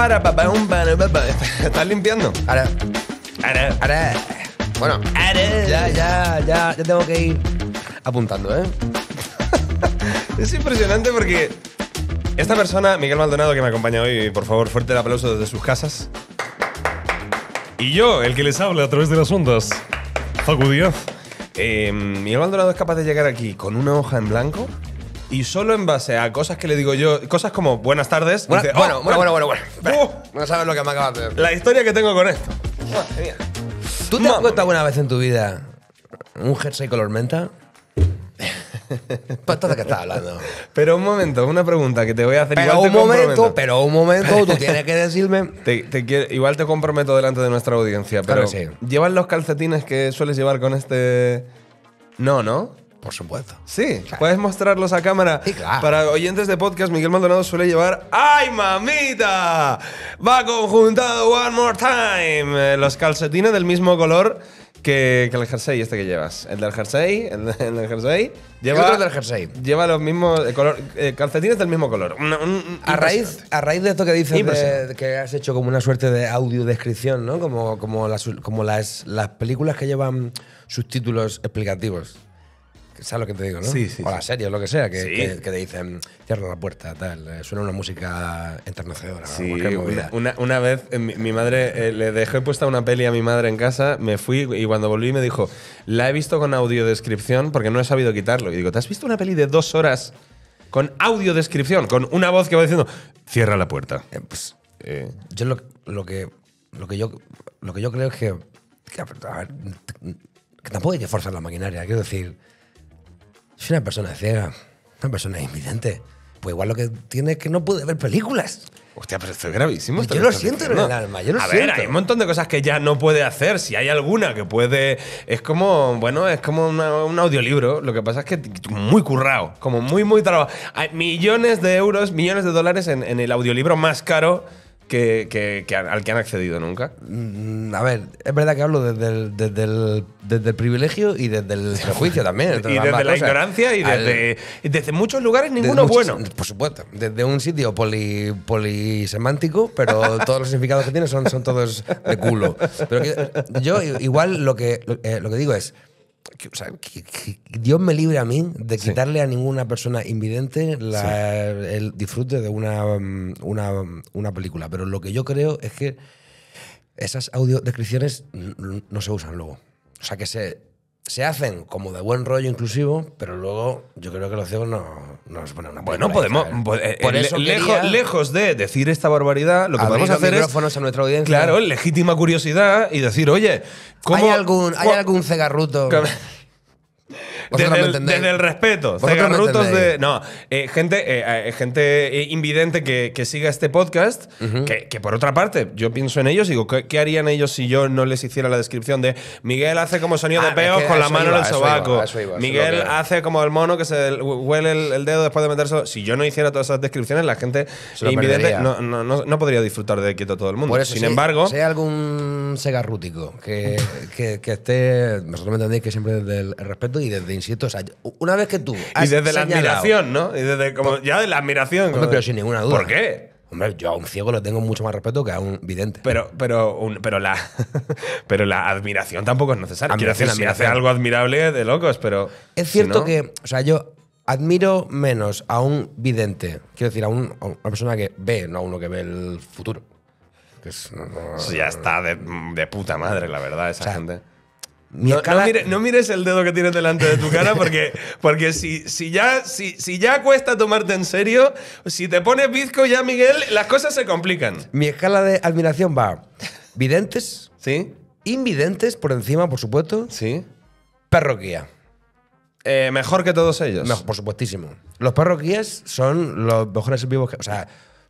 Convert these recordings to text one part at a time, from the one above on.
para papá un ¿Estás limpiando? Ahora. Ahora. Ahora. Bueno. Ya, ya, ya. Ya tengo que ir apuntando, ¿eh? es impresionante porque esta persona, Miguel Maldonado, que me acompaña hoy, por favor, fuerte el aplauso desde sus casas. Y yo, el que les habla a través de las ondas, Facu eh, Miguel Maldonado es capaz de llegar aquí con una hoja en blanco y solo en base a cosas que le digo yo, cosas como buenas tardes. Oh, bueno, bueno, bueno, bueno, bueno, uh". no sabes lo que me acabas de La historia que tengo con esto. Ah, ¿Tú te has puesto alguna vez en tu vida un jersey color menta? ¿Para pues qué estás hablando? Pero un momento, una pregunta que te voy a hacer. Pero un momento, pero un momento, tú tienes que decirme. igual te comprometo delante de nuestra audiencia, pero ¿llevas los calcetines que sueles llevar con este...? No, ¿no? Por supuesto. Sí, puedes mostrarlos a cámara. Para oyentes de podcast, Miguel Maldonado suele llevar ¡Ay, mamita! Va conjuntado One More Time. Eh, los calcetines del mismo color que, el jersey este que llevas. El del jersey, el, del jersey. Lleva, otro del jersey. Lleva los mismos eh, color, eh, calcetines del mismo color. a, raíz, a raíz de esto que dices, que has hecho como una suerte de audiodescripción, ¿no? Como, como, las, como las, las películas que llevan subtítulos explicativos. ¿Sabes lo que te digo, no? Sí, sí. O la serie o lo que sea, que, te dicen, cierra la puerta, tal. Eh, suena una música enternecedora. Sí, una, una, vez eh, mi, madre, eh, le dejó puesta una peli a mi madre en casa, me fui y cuando volví me dijo, la he visto con audiodescripción porque no he sabido quitarlo. Y digo, ¿te has visto una peli de dos horas con audiodescripción? Con una voz que va diciendo, cierra la puerta. pues, Yo lo, que, lo, que yo, lo que yo creo es que, que tampoco hay que forzar la maquinaria, quiero decir si una persona ciega, una persona invidente. Pues igual lo que tiene es que no puede ver películas. Hostia, pero esto es gravísimo. Pues yo lo siento en el alma, yo lo A ver, hay un montón de cosas que ya no puede hacer. Si hay alguna que puede. Es como, bueno, es como un audiolibro. Lo que pasa es que muy currado, como muy, muy trabajado. Hay millones de euros, millones de dólares en, en el audiolibro más caro que, al que han accedido nunca? Mm, a ver, es verdad que hablo desde el, desde el, privilegio y desde el prejuicio también. y desde la ignorancia y desde, desde muchos lugares ninguno bueno. Por supuesto, desde un sitio polisemántico, pero todos los significados que tiene son, son todos de culo. Pero yo igual lo que, lo eh, que digo es Dios me libre a mí de quitarle a ninguna persona invidente el disfrute de una, una, una, película. Pero lo que yo creo es que esas audiodescripciones no se usan luego. O sea, que se, se hacen como de buen rollo inclusivo, pero luego yo creo que los ciegos no, no Bueno, podemos. Pues, eh, eh, lejos, lejos de decir esta barbaridad, lo que podemos hacer micrófonos es. a nuestra audiencia. Claro, legítima curiosidad y decir, oye, ¿cómo. ¿Hay algún, ¿hay algún cegarruto? Desde el, desde, el, respeto. de. No, eh, gente, eh, eh, gente invidente que, que, siga este podcast, que, que, por otra parte, yo pienso en ellos y digo, ¿qué, harían ellos si yo no les hiciera la descripción de Miguel hace como sonido ah, de peo con la mano en el sobaco? Miguel hace como el mono que se huele el, dedo después de meterse. Si yo no hiciera todas esas descripciones, la gente invidente no, no, no, podría disfrutar de quieto todo el mundo. Sin embargo. Si hay algún segarrútico que, que, que esté. Nosotros me entendéis que siempre desde el respeto y desde una vez que tú. y desde la admiración, ¿no? Y desde como. ya de la admiración. no pero sin ninguna duda. ¿Por qué? Hombre, yo a un ciego lo tengo mucho más respeto que a un vidente. Pero, pero, pero, la, pero la admiración tampoco es necesaria. Quiero decir, si hace algo admirable de locos, pero. Es cierto que. O sea, yo admiro menos a un vidente. Quiero decir, a, una persona que ve, no a uno que ve el futuro. Que ya está de, puta madre, la verdad, esa gente no, mires el dedo que tienes delante de tu cara porque, porque si, ya, ya cuesta tomarte en serio, si te pones bizco ya, Miguel, las cosas se complican. Mi escala de admiración va videntes, ¿Sí? invidentes por encima, por supuesto, ¿Sí? perroquía. Eh, mejor que todos ellos. mejor por supuestísimo. Los perroquías son los mejores vivos que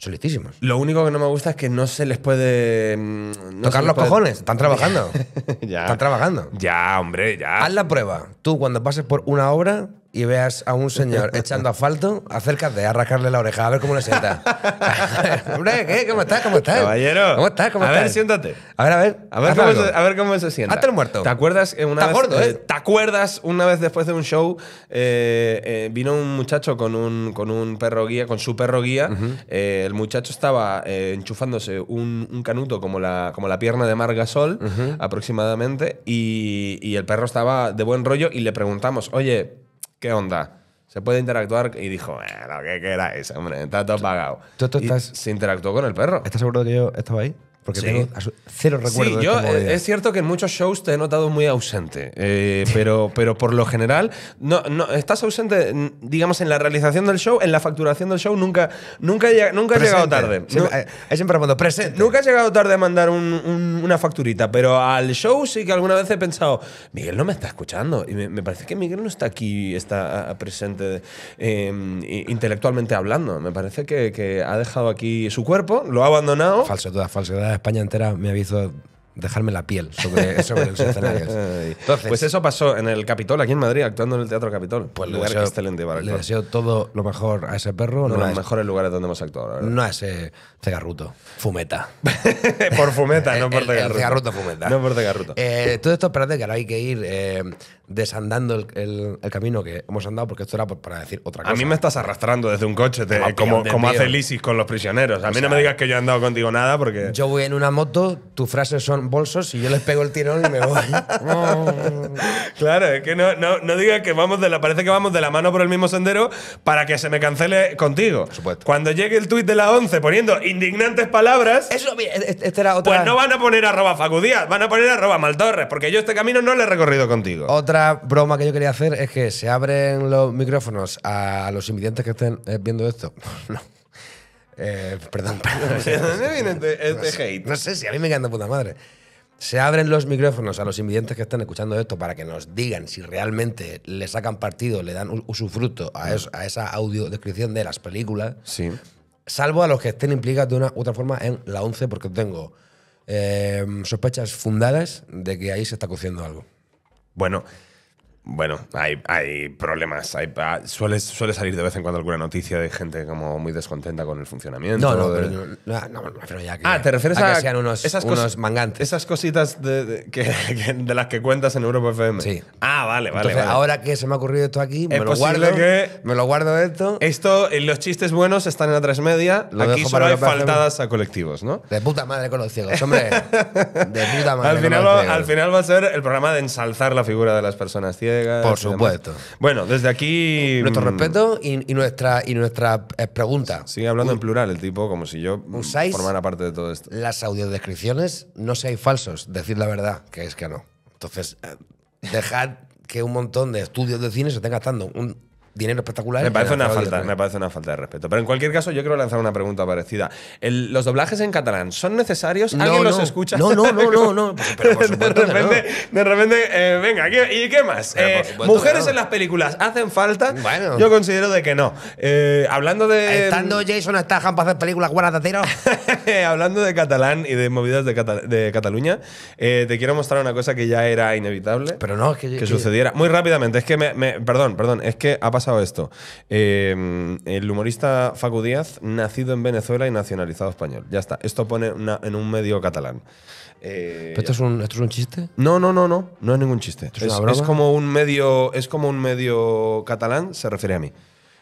solicitísimos. Lo único que no me gusta es que no se les puede mm, tocar los cojones. Están trabajando. ya. Están trabajando. Ya, hombre, ya. Haz la prueba. Tú, cuando pases por una obra, y veas a un señor echando asfalto, acércate de arrancarle la oreja, a ver cómo le sienta. Hombre, ¿qué? ¿Cómo estás? ¿Cómo estás? Caballero. ¿Cómo estás? ¿Cómo estás? A ver, siéntate. A ver, a ver. A ver, cómo se, sienta. Hazte el muerto. ¿Te acuerdas? Una vez, eh, ¿eh? ¿Te acuerdas una vez después de un show? Eh, eh, vino un muchacho con un, perro guía, con su perro guía. el muchacho estaba enchufándose un, canuto como la, como la pierna de Margasol, aproximadamente, y, y el perro estaba de buen rollo y le preguntamos, oye, ¿qué onda? Se puede interactuar y dijo, eh, lo que queráis, hombre, está todo pagado. ¿Tú, se interactuó con el perro. ¿Estás seguro de que yo estaba ahí? Porque tengo cero recuerdo. Sí, yo, eh, es cierto que en muchos shows te he notado muy ausente, eh, pero, pero por lo general, no, estás ausente, digamos, en la realización del show, en la facturación del show, nunca, nunca, nunca has llegado tarde. Siempre, eh, siempre presente. Nunca has llegado tarde a mandar una facturita, pero al show sí que alguna vez he pensado, Miguel no me está escuchando. Y me, parece que Miguel no está aquí, está presente em, intelectualmente hablando. Me parece que, ha dejado aquí su cuerpo, lo ha abandonado. Falso, todas falsedades. España entera me avisó dejarme la piel sobre, sobre los escenarios. pues eso pasó en el Capitol, aquí en Madrid, actuando en el Teatro Capitol. Pues lugar excelente para el Le deseo todo lo mejor a ese perro. no de los mejores lugares donde hemos actuado, No a ese cegarruto. Fumeta. por fumeta, no por cegarruto. fumeta. No por cegarruto. Eh, todo esto, espérate, que ahora hay que ir eh, desandando el, camino que hemos andado, porque esto era para decir otra cosa. A mí me estás arrastrando desde un coche, como, eh, hace Lisis con los prisioneros. A mí no me digas que yo he andado contigo nada, porque. Yo voy en una moto, tus frases son bolsos y yo les pego el tirón y me voy. claro, es que no, no, digas que vamos de la. Parece que vamos de la mano por el mismo sendero para que se me cancele contigo. Cuando llegue el tuit de la 11 poniendo indignantes palabras. Eso, e-, e-, este otra. Pues no van a poner arroba facudías, van a poner arroba maltorres, porque yo este camino no lo he recorrido contigo. Otra broma que yo quería hacer es que se abren los micrófonos a los invidentes que estén eh, viendo esto. no. Eh, perdón, perdón. dónde viene este, este hate? No sé si a mí me de puta madre. Se abren los micrófonos a los invidentes que están escuchando esto para que nos digan si realmente le sacan partido, le dan usufructo a, mm. a esa audiodescripción de las películas. Sí. Salvo a los que estén implicados de una u otra forma en la 11, porque tengo eh, sospechas fundadas de que ahí se está cociendo algo. Bueno, bueno, hay, hay problemas. Ah, suele, suele, salir de vez en cuando alguna noticia de gente como muy descontenta con el funcionamiento. No, no, pero no, ya que, ah, te refieres a, que sean unos, esas mangantes. Esas cositas de, que, de, las que cuentas en Europa FM. Sí. Ah, vale, vale. ahora que se me ha ocurrido esto aquí, me lo guardo. esto. Esto, eh, los chistes buenos están en la transmedia. aquí solo hay faltadas a colectivos, ¿no? De puta madre con los ciegos, hombre. de puta madre. al, final, con los al final va a ser el programa de ensalzar la figura de las personas ciegas por supuesto. Bueno, desde aquí. Nuestro mm, respeto y, nuestra, y nuestra eh, pregunta. Sigue hablando en plural el tipo, como si yo mm, formara parte de todo esto. Las audiodescripciones, no seáis falsos, Decir la verdad, que es que no. Entonces, dejar eh, dejad que un montón de estudios de cine se estén gastando dinero espectacular. Me parece, una falta, me parece una falta de respeto. Pero en cualquier caso, yo quiero lanzar una pregunta parecida. ¿Los doblajes en catalán son necesarios? ¿Alguien los escucha? No, no, no, no. Pues, de repente, eh, venga, ¿y qué más? Eh, mujeres en las películas hacen falta. Bueno. Yo considero de que no. Eh, hablando de. Estando Jason Statham para hacer películas buenas de hablando de catalán y de movidas de, Cataluña, te quiero mostrar una cosa que ya era inevitable. Pero no, que. sucediera. Muy rápidamente, es que me, me, Perdón, perdón. Es que ha pasado pasado esto. Em, el humorista Facu Díaz, nacido en Venezuela y nacionalizado español. Ya está. Esto pone en un medio catalán. Eh, esto, es un, es un chiste? No, no, no, no. No es ningún chiste. Es, como un medio, es como un medio catalán, se refiere a mí.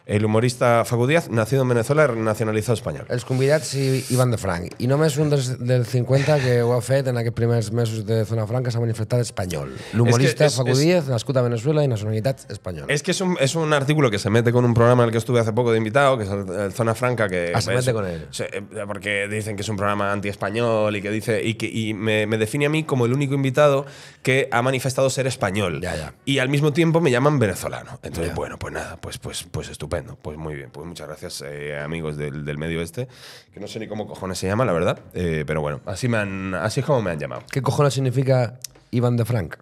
El humorista Facu nacido en Venezuela, nacionalizado español. Es convidat si Iván de Frank. me es un del 50 que ho en aquests primers mesos de Zona Franca se ha manifestado español. El humorista Facu Díaz, nascut Venezuela y nacionalidad española. Es que es un, es un artículo que se mete con un programa en el que estuve hace poco de invitado, que es el, Zona Franca, que... Ah, se mete con él. Eh, porque dicen que es un programa anti-español y que dice... Y, que, y me, define a mí como el único invitado que ha manifestado ser español. Ya, ya. Y al mismo tiempo me llaman venezolano. Entonces, bueno, pues nada, pues, pues, pues estupendo pues muy bien. Pues muchas gracias, eh, amigos del, medio este, que no sé ni cómo cojones se llama, la verdad, eh, pero bueno, así, me han, así es como me han llamado. ¿Qué cojones significa Iván de Frank?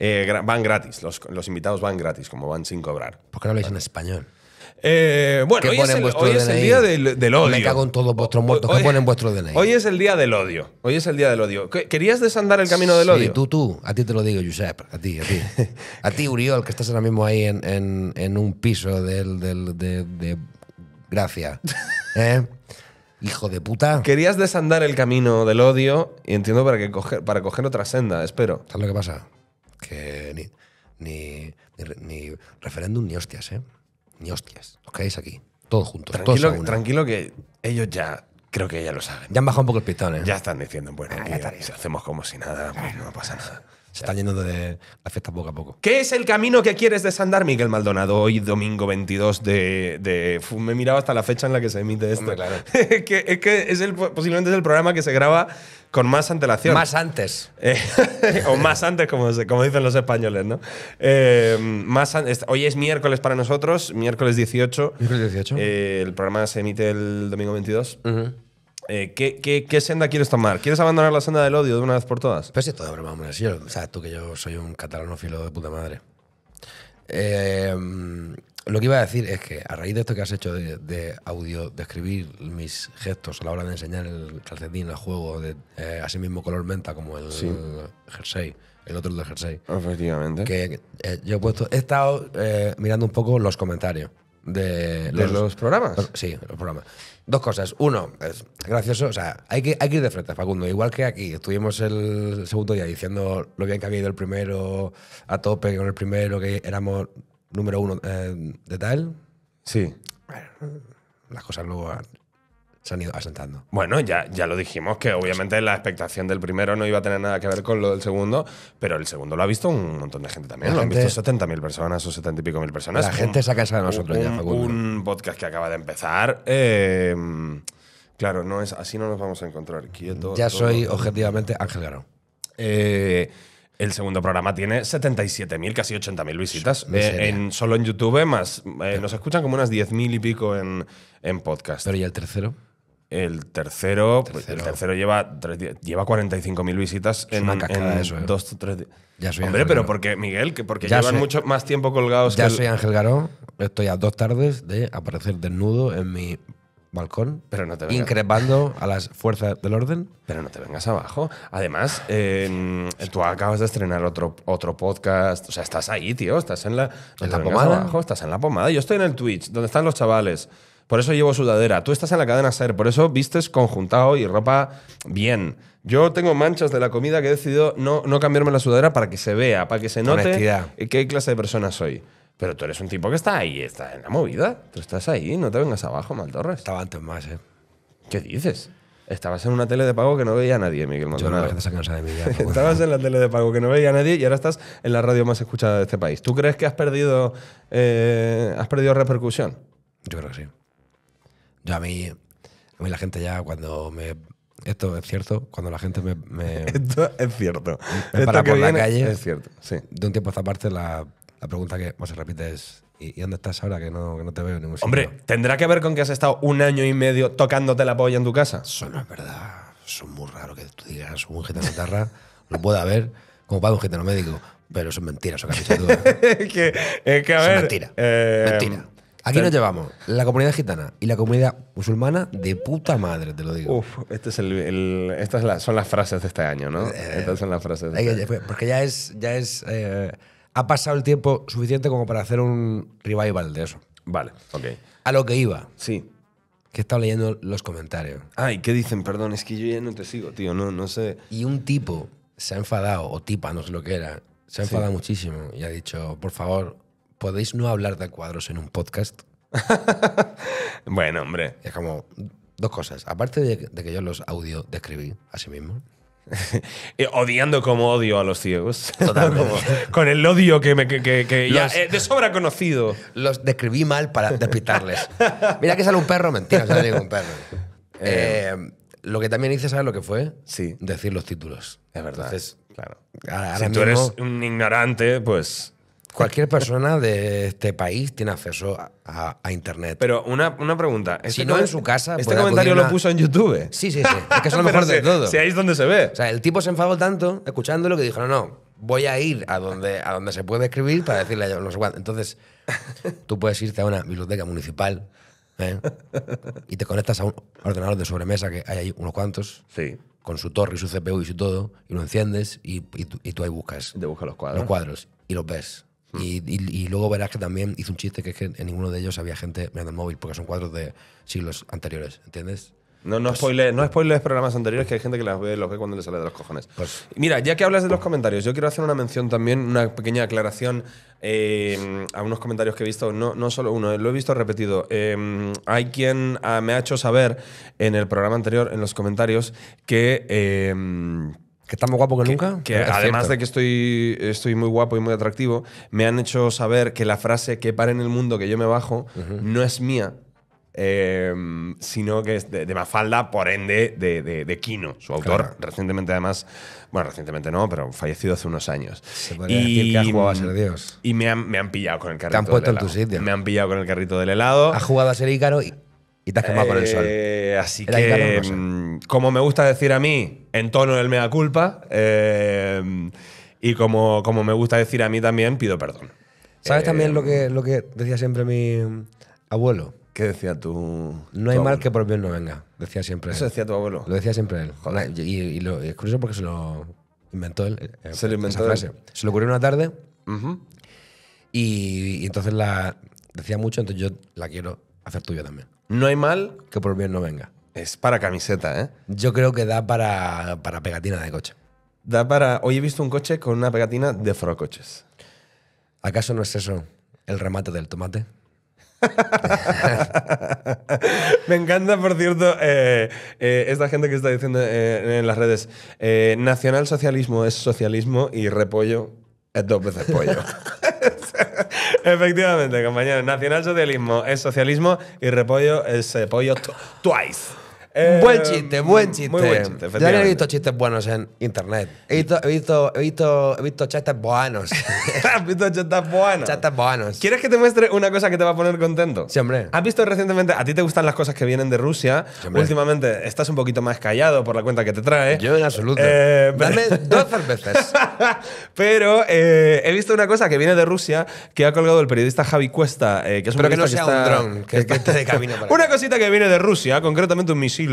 Eh, van gratis, los, los, invitados van gratis, como van sin cobrar. ¿Por qué no habláis en español? Eh, bueno, hoy es, el, día del, odio. Me cago en todos vuestros muertos. Hoy, ponen vuestro Hoy es el día del odio. Hoy es el día del odio. ¿Querías desandar el camino del sí, odio? tú, tú. A ti te lo digo, Josep. A ti, a ti. a ti, Uriol, que estás ahora mismo ahí en, un piso de, Gracia. ¿Eh? Hijo de puta. Querías desandar el camino del odio y entiendo para, que coger, para otra senda, espero. ¿Sabes lo que pasa? Que ni, ni referéndum ni hostias, ¿eh? ni hostias, os quedáis aquí, todos juntos. Tranquilo, que ellos ya, creo que ya lo saben. Ya han bajado un poco el pistón, ¿eh? Ya están diciendo, bueno, ah, hacemos como si nada, pues no pasa nada. Se están yendo de la fiesta poco a poco. ¿Qué es el camino que quieres desandar, Miguel Maldonado? Hoy, domingo 22 de. de me he mirado hasta la fecha en la que se emite esto. que, es que es el, posiblemente es el programa que se graba con más antelación. Más antes. Eh, o más antes, como, como, dicen los españoles, ¿no? Eh, más hoy es miércoles para nosotros, miércoles 18. Miércoles 18. Eh, el programa se emite el domingo 22. ¿qué, senda quieres tomar? ¿Quieres abandonar la senda del odio de una vez por todas? Pues sí, todo broma, hombre. sabes tú que yo soy un catalanófilo de puta madre. Eh, lo que iba a decir es que a raíz de esto que has hecho de, audio, describir mis gestos a la hora de enseñar el calcetín, al juego, de eh, asimismo mismo color menta como el, jersey, el otro del jersey. Efectivamente. Que eh, yo he estado eh, mirando un poco los comentarios. De los, programas. sí, los programas. Dos cosas. Uno, es gracioso, o sea, hay que, hay que ir de frente, Facundo. Igual que aquí, estuvimos el segundo día diciendo lo bien que había ido el primero, a tope con el primero, que éramos número uno eh, de tal. Sí. las cosas luego se han ido asentando. Bueno, ya, ya lo dijimos, que obviamente la expectación del primero no iba a tener nada que ver con lo del segundo, pero el segundo lo ha visto un montón de gente también. lo han visto 70.000 personas o 70 y pico mil personas. La gente se saca esa de nosotros un, ya, Un podcast que acaba de empezar. Em, claro, no es así no nos vamos a encontrar. quietos. Ya soy objetivamente Ángel Garón. Eh, el segundo programa tiene 77.000, casi 80.000 visitas. Eh, solo en YouTube, más. Eh, nos escuchan como unas 10.000 y pico en, en podcast. ¿Pero y el tercero? El tercero, pues, el tercero lleva, lleva 45.000 visitas en, una en ¿eh? dos tres Hombre, pero ¿por porque, Miguel, que porque ya llevan mucho más tiempo colgados ya que. Ya soy Ángel Garón, estoy a dos tardes de aparecer desnudo en mi balcón, pero no te vengas. increpando a las fuerzas del orden. Pero no te vengas abajo. Además, em, tú acabas de estrenar otro, otro podcast. O sea, estás ahí, tío. Estás en la, ¿En la pomada. estás en la pomada. Yo estoy en el Twitch, donde están los chavales. Por eso llevo sudadera. Tú estás en la cadena SER. Por eso vistes conjuntado y ropa bien. Yo tengo manchas de la comida que he decidido no, no cambiarme la sudadera para que se vea, para que se note qué clase de persona soy. Pero tú eres un tipo que está ahí, está en la movida. Tú estás ahí, no te vengas abajo, Maltorres. Estaba antes más, ¿eh? ¿Qué dices? Estabas en una tele de pago que no veía a nadie, Miguel Maldonado. Yo de Estabas en la tele de pago que no veía a nadie y ahora estás en la radio más escuchada de este país. ¿Tú crees que has perdido, eh, has perdido repercusión? Yo creo que sí. Yo a mí, a mí la gente ya cuando me... Esto es cierto, cuando la gente me... esto es cierto. Me para por la calle. Es cierto, sí. De un tiempo a esta parte la la pregunta que más se repite es, ¿y, dónde estás ahora que no, que no te veo en ningún sitio? Hombre, ¿tendrá que ver con que has estado un año y medio tocándote la polla en tu casa? Eso no es verdad. son es muy raro que tú digas un gitano guitarra, lo pueda haber como para un gitano médico. Pero son mentiras mentira, es que, a ver, mentira. Eh, mentira. Aquí nos llevamos la comunidad gitana y la comunidad musulmana de puta madre, te lo digo. Uf, este es el, estas son las frases de este año, ¿no? Eh, estas son las frases. De este año. Porque ya es, ya es eh, ha pasado el tiempo suficiente como para hacer un revival de eso. Vale, ok. A lo que iba. Sí. Que he estado leyendo los comentarios. Ay, ¿qué dicen? Perdón, es que yo ya no te sigo, tío, no, no sé. Y un tipo se ha enfadado, o tipa, no sé lo que era, se ha enfadado muchísimo y ha dicho, por favor, ¿podéis no hablar de cuadros en un podcast? bueno, hombre. es como dos cosas. Aparte de, de que yo los audio describí a sí mismo. Eh, odiando como odio a los ciegos. con el odio que, me, ya eh, de sobra conocido. Los describí mal para despitarles Mira que sale un perro, mentira, sale un perro. Eh. lo que también hice, ¿sabes lo que fue? Sí. Decir los títulos. Es verdad. Entonces, claro. si tú eres un ignorante, pues Cualquier persona de este país tiene acceso a, Internet. Pero una, pregunta. ¿este si no en su casa. Este comentario lo puso en YouTube. Sí, sí, sí. Es que es lo mejor de todo. Si ahí es donde se ve. O sea, el tipo se enfadó tanto escuchándolo que dijo: No, no, voy a ir a donde, a donde se puede escribir para decirle a yo Entonces, tú puedes irte a una biblioteca municipal ¿eh? y te conectas a un ordenador de sobremesa que hay ahí unos cuantos. Sí con su torre y su CPU y su todo, y lo enciendes y, tú, ahí buscas. los cuadros. Los cuadros. Y los ves. Mm. Y, luego verás que también hizo un chiste que es que en ninguno de ellos había gente mirando el móvil, porque son cuadros de siglos anteriores, ¿entiendes? No, no, pues no programas anteriores, que hay gente que las ve, los ve cuando le sale de los cojones. Pues Mira, ya que hablas de los comentarios, yo quiero hacer una mención también, una pequeña aclaración eh, a unos comentarios que he visto, no, no solo uno, eh, lo he visto repetido. Eh, hay quien ah, me ha hecho saber en el programa anterior, en los comentarios, que que está más guapo que, nunca. Que además de que estoy, estoy muy guapo y muy atractivo, me han hecho saber que la frase que para en el mundo que yo me bajo no es mía, eh, sino que es de, Mafalda, por ende, de, de, Kino, su autor, recientemente además, bueno, recientemente no, pero fallecido hace unos años. y, que ha jugado a ser Dios. Y me han, me han pillado con el carrito. puesto del tu sitio. Me han pillado con el carrito del helado. Ha jugado a ser Ícaro y y te has quemado con el sol. Eh, así que, mm, como me gusta decir a mí, en tono del mea culpa, eh, y como, como me gusta decir a mí también, pido perdón. ¿Sabes eh, también lo que, lo que decía siempre mi abuelo? ¿Qué decía tú No hay mal que por bien no venga, decía siempre. Eso decía tu abuelo. Lo decía siempre él. Y, lo, es curioso porque se lo inventó él. Se lo inventó Se lo ocurrió una tarde. y entonces la decía mucho, entonces yo la quiero hacer tuya también. No hay mal que por bien no venga. Es para camiseta, ¿eh? Yo creo que da para, pegatina de coche. Da para. Hoy he visto un coche con una pegatina de Forocoches. ¿Acaso no es eso el remate del tomate? Me encanta, por cierto, eh, eh, esta gente que está diciendo eh, en las redes, nacionalsocialismo es socialismo y repollo es dos veces pollo. Efectivamente, compañeros. Nacionalsocialismo es socialismo y repollo es eh, pollo twice. Eh, buen chiste, buen chiste. Muy buen he visto chistes buenos en internet. He visto, he visto, he visto, chistes buenos. ¿Has visto chistes buenos? Chistes buenos. ¿Quieres que te muestre una cosa que te va a poner contento? Sí, hombre. ¿Has visto recientemente, a ti te gustan las cosas que vienen de Rusia? Últimamente estás un poquito más callado por la cuenta que te trae. Yo en absoluto. Eh, Dame 12 veces pero eh, he visto una cosa que viene de Rusia que ha colgado el periodista Javi Cuesta, que es pero que no sea un dron, esté de Una cosita que viene de Rusia, concretamente un misil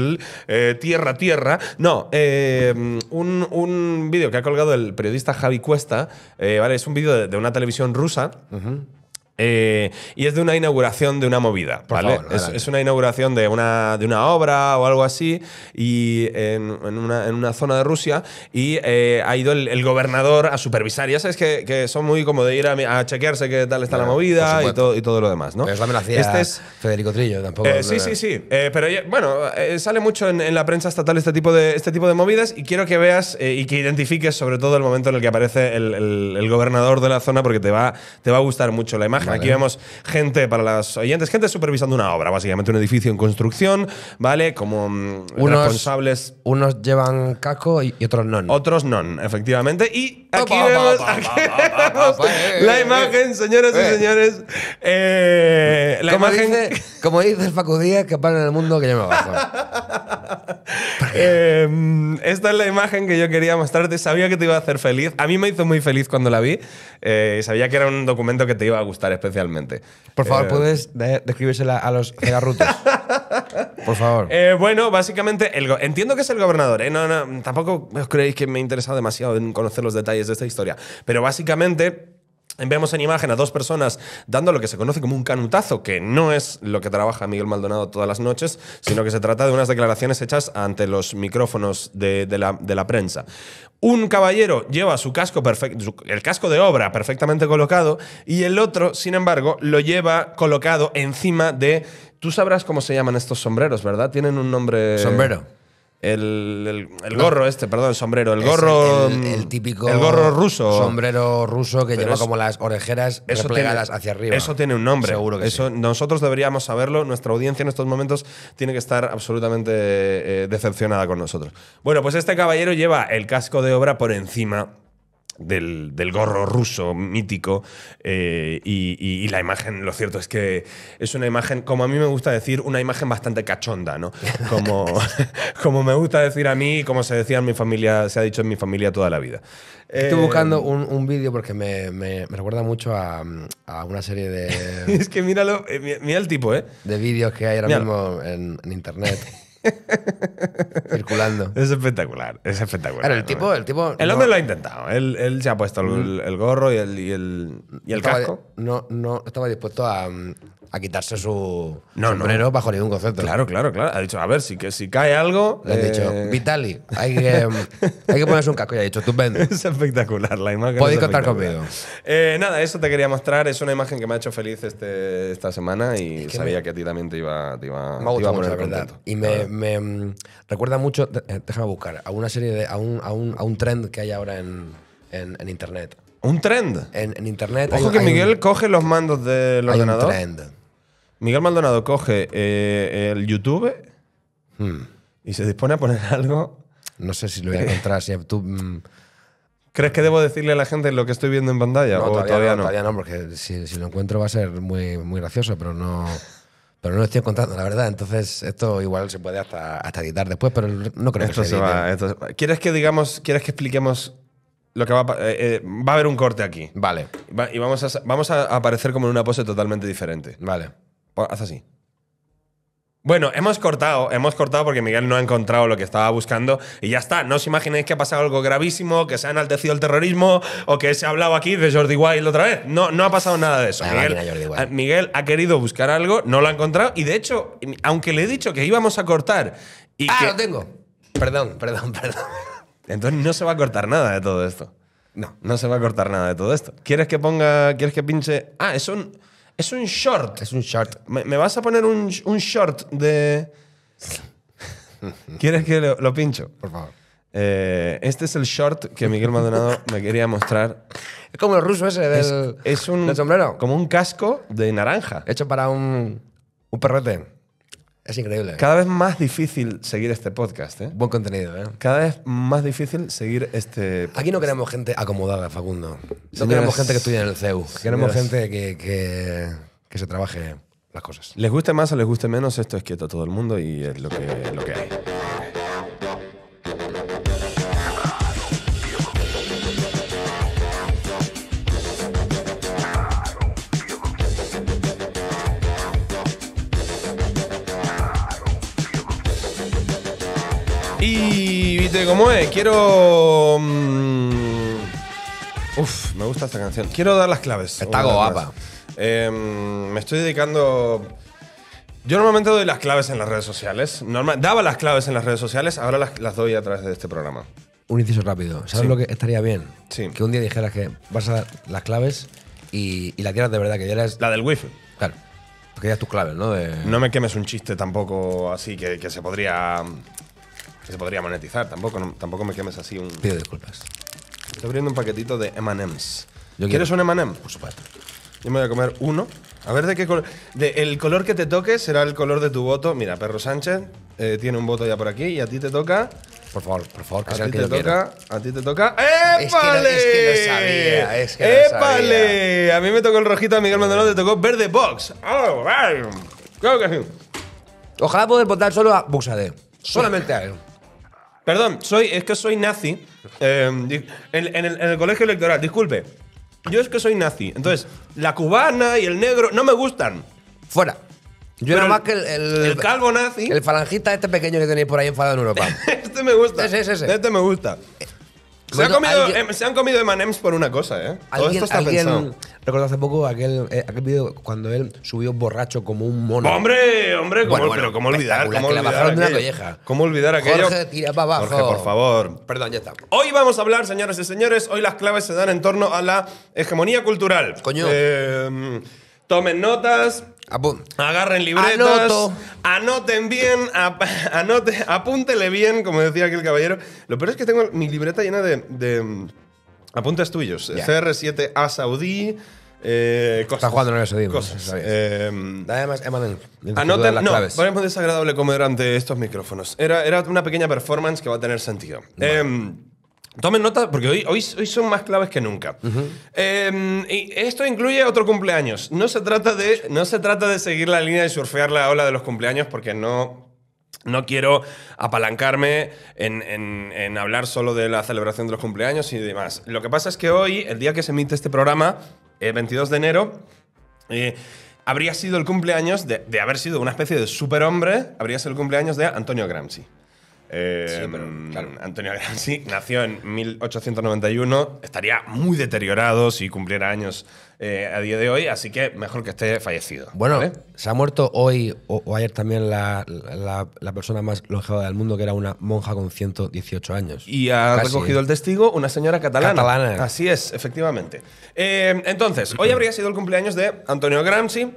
eh, tierra, tierra. No, eh, un, vídeo que ha colgado el periodista Javi Cuesta, eh, ¿vale? es un vídeo de, una televisión rusa. Eh, y es de una inauguración de una movida, es, una inauguración de una, de una obra o algo así, y en, una, zona de Rusia, y eh, ha ido el, gobernador a supervisar. Ya sabes que, son muy como de ir a, chequearse qué tal está la movida y todo, y todo lo demás, ¿no? Pero pues este Federico Trillo, tampoco. Eh, sí, sí, sí. pero bueno, sale mucho en, la prensa estatal este tipo de, este tipo de movidas, y quiero que veas y que identifiques sobre todo el momento en el que aparece el, el, gobernador de la zona, porque te va, te va a gustar mucho la imagen. Aquí vemos gente para las oyentes, gente supervisando una obra, básicamente un edificio en construcción, ¿vale? Como mm, responsables. Unos llevan caco y otros no. Otros no, efectivamente. Y Aquí vemos, la imagen, señoras y eh. señores. Eh, la como imagen. Dice, como dice el Díaz, que para en el mundo que yo me bajo. Eh, esta es la imagen que yo quería mostrarte. Sabía que te iba a hacer feliz. A mí me hizo muy feliz cuando la vi. Eh, sabía que era un documento que te iba a gustar especialmente. Por favor, ¿puedes describírsela a los garrutos. Por favor. bueno, básicamente, el entiendo que es el gobernador. No, no, tampoco os creéis que me interesado demasiado en conocer los detalles de esta historia. Pero básicamente... Vemos en imagen a dos personas dando lo que se conoce como un canutazo, que no es lo que trabaja Miguel Maldonado todas las noches, sino que se trata de unas declaraciones hechas ante los micrófonos de, la, de la, prensa. Un caballero lleva su casco perfecto, el casco de obra perfectamente colocado, y el otro, sin embargo, lo lleva colocado encima de. Tú sabrás cómo se llaman estos sombreros, ¿verdad? Tienen un nombre. Sombrero. El, el, gorro este, perdón, el sombrero. El gorro. El, mm, típico. El gorro ruso. Sombrero ruso que lleva como las orejeras replegadas hacia arriba. Eso tiene un nombre. Seguro que eso, Nosotros deberíamos saberlo. Nuestra audiencia en estos momentos tiene que estar absolutamente eh, decepcionada con nosotros. Bueno, pues este caballero lleva el casco de obra por encima del, gorro ruso mítico eh, y, la imagen, lo cierto es que es una imagen, como a mí me gusta decir, una imagen bastante cachonda, ¿no? Como, como me gusta decir a mí, y como se decía en mi familia, se ha dicho en mi familia toda la vida. Estoy buscando eh, un, vídeo porque me, recuerda mucho a, una serie de... es que míralo, eh, mira el tipo, ¿eh? De vídeos que hay ahora mismo en internet. Circulando. Es espectacular, es espectacular. Pero el tipo, el tipo. El hombre lo ha intentado. Él, se ha puesto mm. el, gorro y el, y el, casco. No, no estaba dispuesto a, mm, a quitarse su no, sombrero no. bajo ningún concepto. Claro, claro, claro. Ha dicho, a ver, si, que, si cae algo. Le ha dicho, eh, Vitali, hay que, ponerse un casco. Y ha dicho, tú vende Es espectacular la imagen. Podéis contar conmigo. Eh, nada, eso te quería mostrar. Es una imagen que me ha hecho feliz este, esta semana y sabía que a ti también te iba, te iba, me a poner Y me, mm, recuerda mucho, eh, déjame buscar, a una serie de. a un, a un, a un trend que hay ahora en, internet. ¿Un trend? En, internet. Ojo que Miguel coge los mandos del ordenador. Un trend. Miguel Maldonado coge eh, el YouTube hmm. y se dispone a poner algo. No sé si lo voy a encontrar. Mm. ¿Crees que debo decirle a la gente lo que estoy viendo en pantalla? o todavía, no, no, porque si, lo encuentro va a ser muy, muy gracioso, pero no, pero no lo estoy encontrando, la verdad. Entonces, esto igual se puede hasta, hasta editar después, pero no creo que se, se ¿Quieres que digamos, quieres que expliquemos lo que va a, eh, eh, va a haber un corte aquí? Vale. y vamos a, vamos a aparecer como en una pose totalmente diferente. Vale. Haz así. Bueno, hemos cortado, hemos cortado porque Miguel no ha encontrado lo que estaba buscando y ya está. No os imaginéis que ha pasado algo gravísimo, que se ha enaltecido el terrorismo o que se ha hablado aquí de Jordi Wilde otra vez. No, no ha pasado nada de eso. Miguel, ha querido buscar algo, no lo ha encontrado y de hecho, aunque le he dicho que íbamos a cortar y ah, lo tengo. Perdón, perdón, perdón. Entonces no se va a cortar nada de todo esto. No, no se va a cortar nada de todo esto. ¿Quieres que ponga, quieres que pinche? Ah, eso… un es un short. Es un short. ¿Me, vas a poner un, short de. ¿Quieres que lo, pincho? Por favor. Eh, este es el short que Miguel Maldonado me quería mostrar. Es como el ruso ese del, es, un, sombrero. Como un casco de naranja. Hecho para un, un perrete. Es increíble. Cada vez más difícil seguir este podcast, ¿eh? Buen contenido, ¿eh? Cada vez más difícil seguir este podcast. Aquí no queremos gente acomodada, Facundo. No queremos gente que estudie en el CEU. Queremos gente que, que, que, se trabaje las cosas. Les guste más o les guste menos, esto es quieto a todo el mundo y es lo que, lo que hay. como cómo es. Quiero. Mm, uf, me gusta esta canción. Quiero dar las claves. Está guapa. Em, me estoy dedicando. Yo normalmente doy las claves en las redes sociales. Normal, daba las claves en las redes sociales, ahora las, doy a través de este programa. Un inciso rápido. ¿Sabes lo que estaría bien? Sí. Que un día dijeras que vas a dar las claves y, la quieras de verdad, que ya eres… La del wifi. Claro. Que es tus claves, ¿no? No me quemes un chiste tampoco así que se podría que se podría monetizar. Tampoco, tampoco me quemes así un. Pido disculpas. Estoy abriendo un paquetito de MMs. ¿Quieres un MM? Por supuesto. Yo me voy a comer uno. A ver de qué color. el color que te toque será el color de tu voto. Mira, Perro Sánchez eh, tiene un voto ya por aquí y a ti te toca. Por favor, por favor, que a sea te toca, A ti te toca. ¡Épale! Es que no, es que no sabía, ¡Épale! A mí me tocó el rojito, a Miguel Maldonado te tocó verde box. que sí. Ojalá poder votar solo a Buxade. Solamente a él. Perdón, soy, es que soy nazi. Em, en, el, colegio electoral, disculpe. Yo es que soy nazi. Entonces, la cubana y el negro no me gustan. Fuera. Yo Pero más que el, el, calvo nazi. el falangista este pequeño que tenéis por ahí enfadado en Europa. Este me gusta. Este me gusta. Em, se, han comido, Emanems se, han comido, M&M's por una cosa, ¿eh? Todo esto está pensado. Recuerdo hace poco aquel, eh, aquel vídeo cuando él subió borracho como un mono. ¡Hombre, hombre! ¿Cómo, pero ¿cómo olvidar? ¿Cómo olvidar, la bajaron De una colleja. ¿Cómo olvidar aquello? Jorge, tira para abajo. Jorge, por favor. Perdón, ya está. Hoy vamos a hablar, señoras y señores, hoy las claves se dan en torno a la hegemonía cultural. Coño. Em, tomen notas, Ah, Agarren libretas, anoten bien, apúntele bien, como decía aquel caballero. Lo peor es que tengo mi libreta llena de, mm, apuntes tuyos. CR7A Saudí, eh, Está jugando en el Saudí. Cosas. Eh, Emanuel. Anoten, no, desagradable comer ante estos micrófonos. Era, era una pequeña performance que va a tener sentido. Em, Tomen nota, porque hoy, hoy, hoy, son más claves que nunca. Em, y esto incluye otro cumpleaños. No se, trata de, no se trata de seguir la línea y surfear la ola de los cumpleaños, porque no, no quiero apalancarme en, hablar solo de la celebración de los cumpleaños y demás. Lo que pasa es que hoy, el día que se emite este programa, el eh, 22 de enero, eh, habría sido el cumpleaños de, de haber sido una especie de superhombre, habría sido el cumpleaños de Antonio Gramsci. Eh, Antonio Gramsci nació en 1891, estaría muy deteriorado si cumpliera años eh, a día de hoy, así que mejor que esté fallecido. Bueno, se ha muerto hoy o, ayer también la, persona más longeva del mundo, que era una monja con 118 años. Y ha recogido el testigo una señora catalana. Así es, efectivamente. Eh, entonces, hoy habría sido el cumpleaños de Antonio Gramsci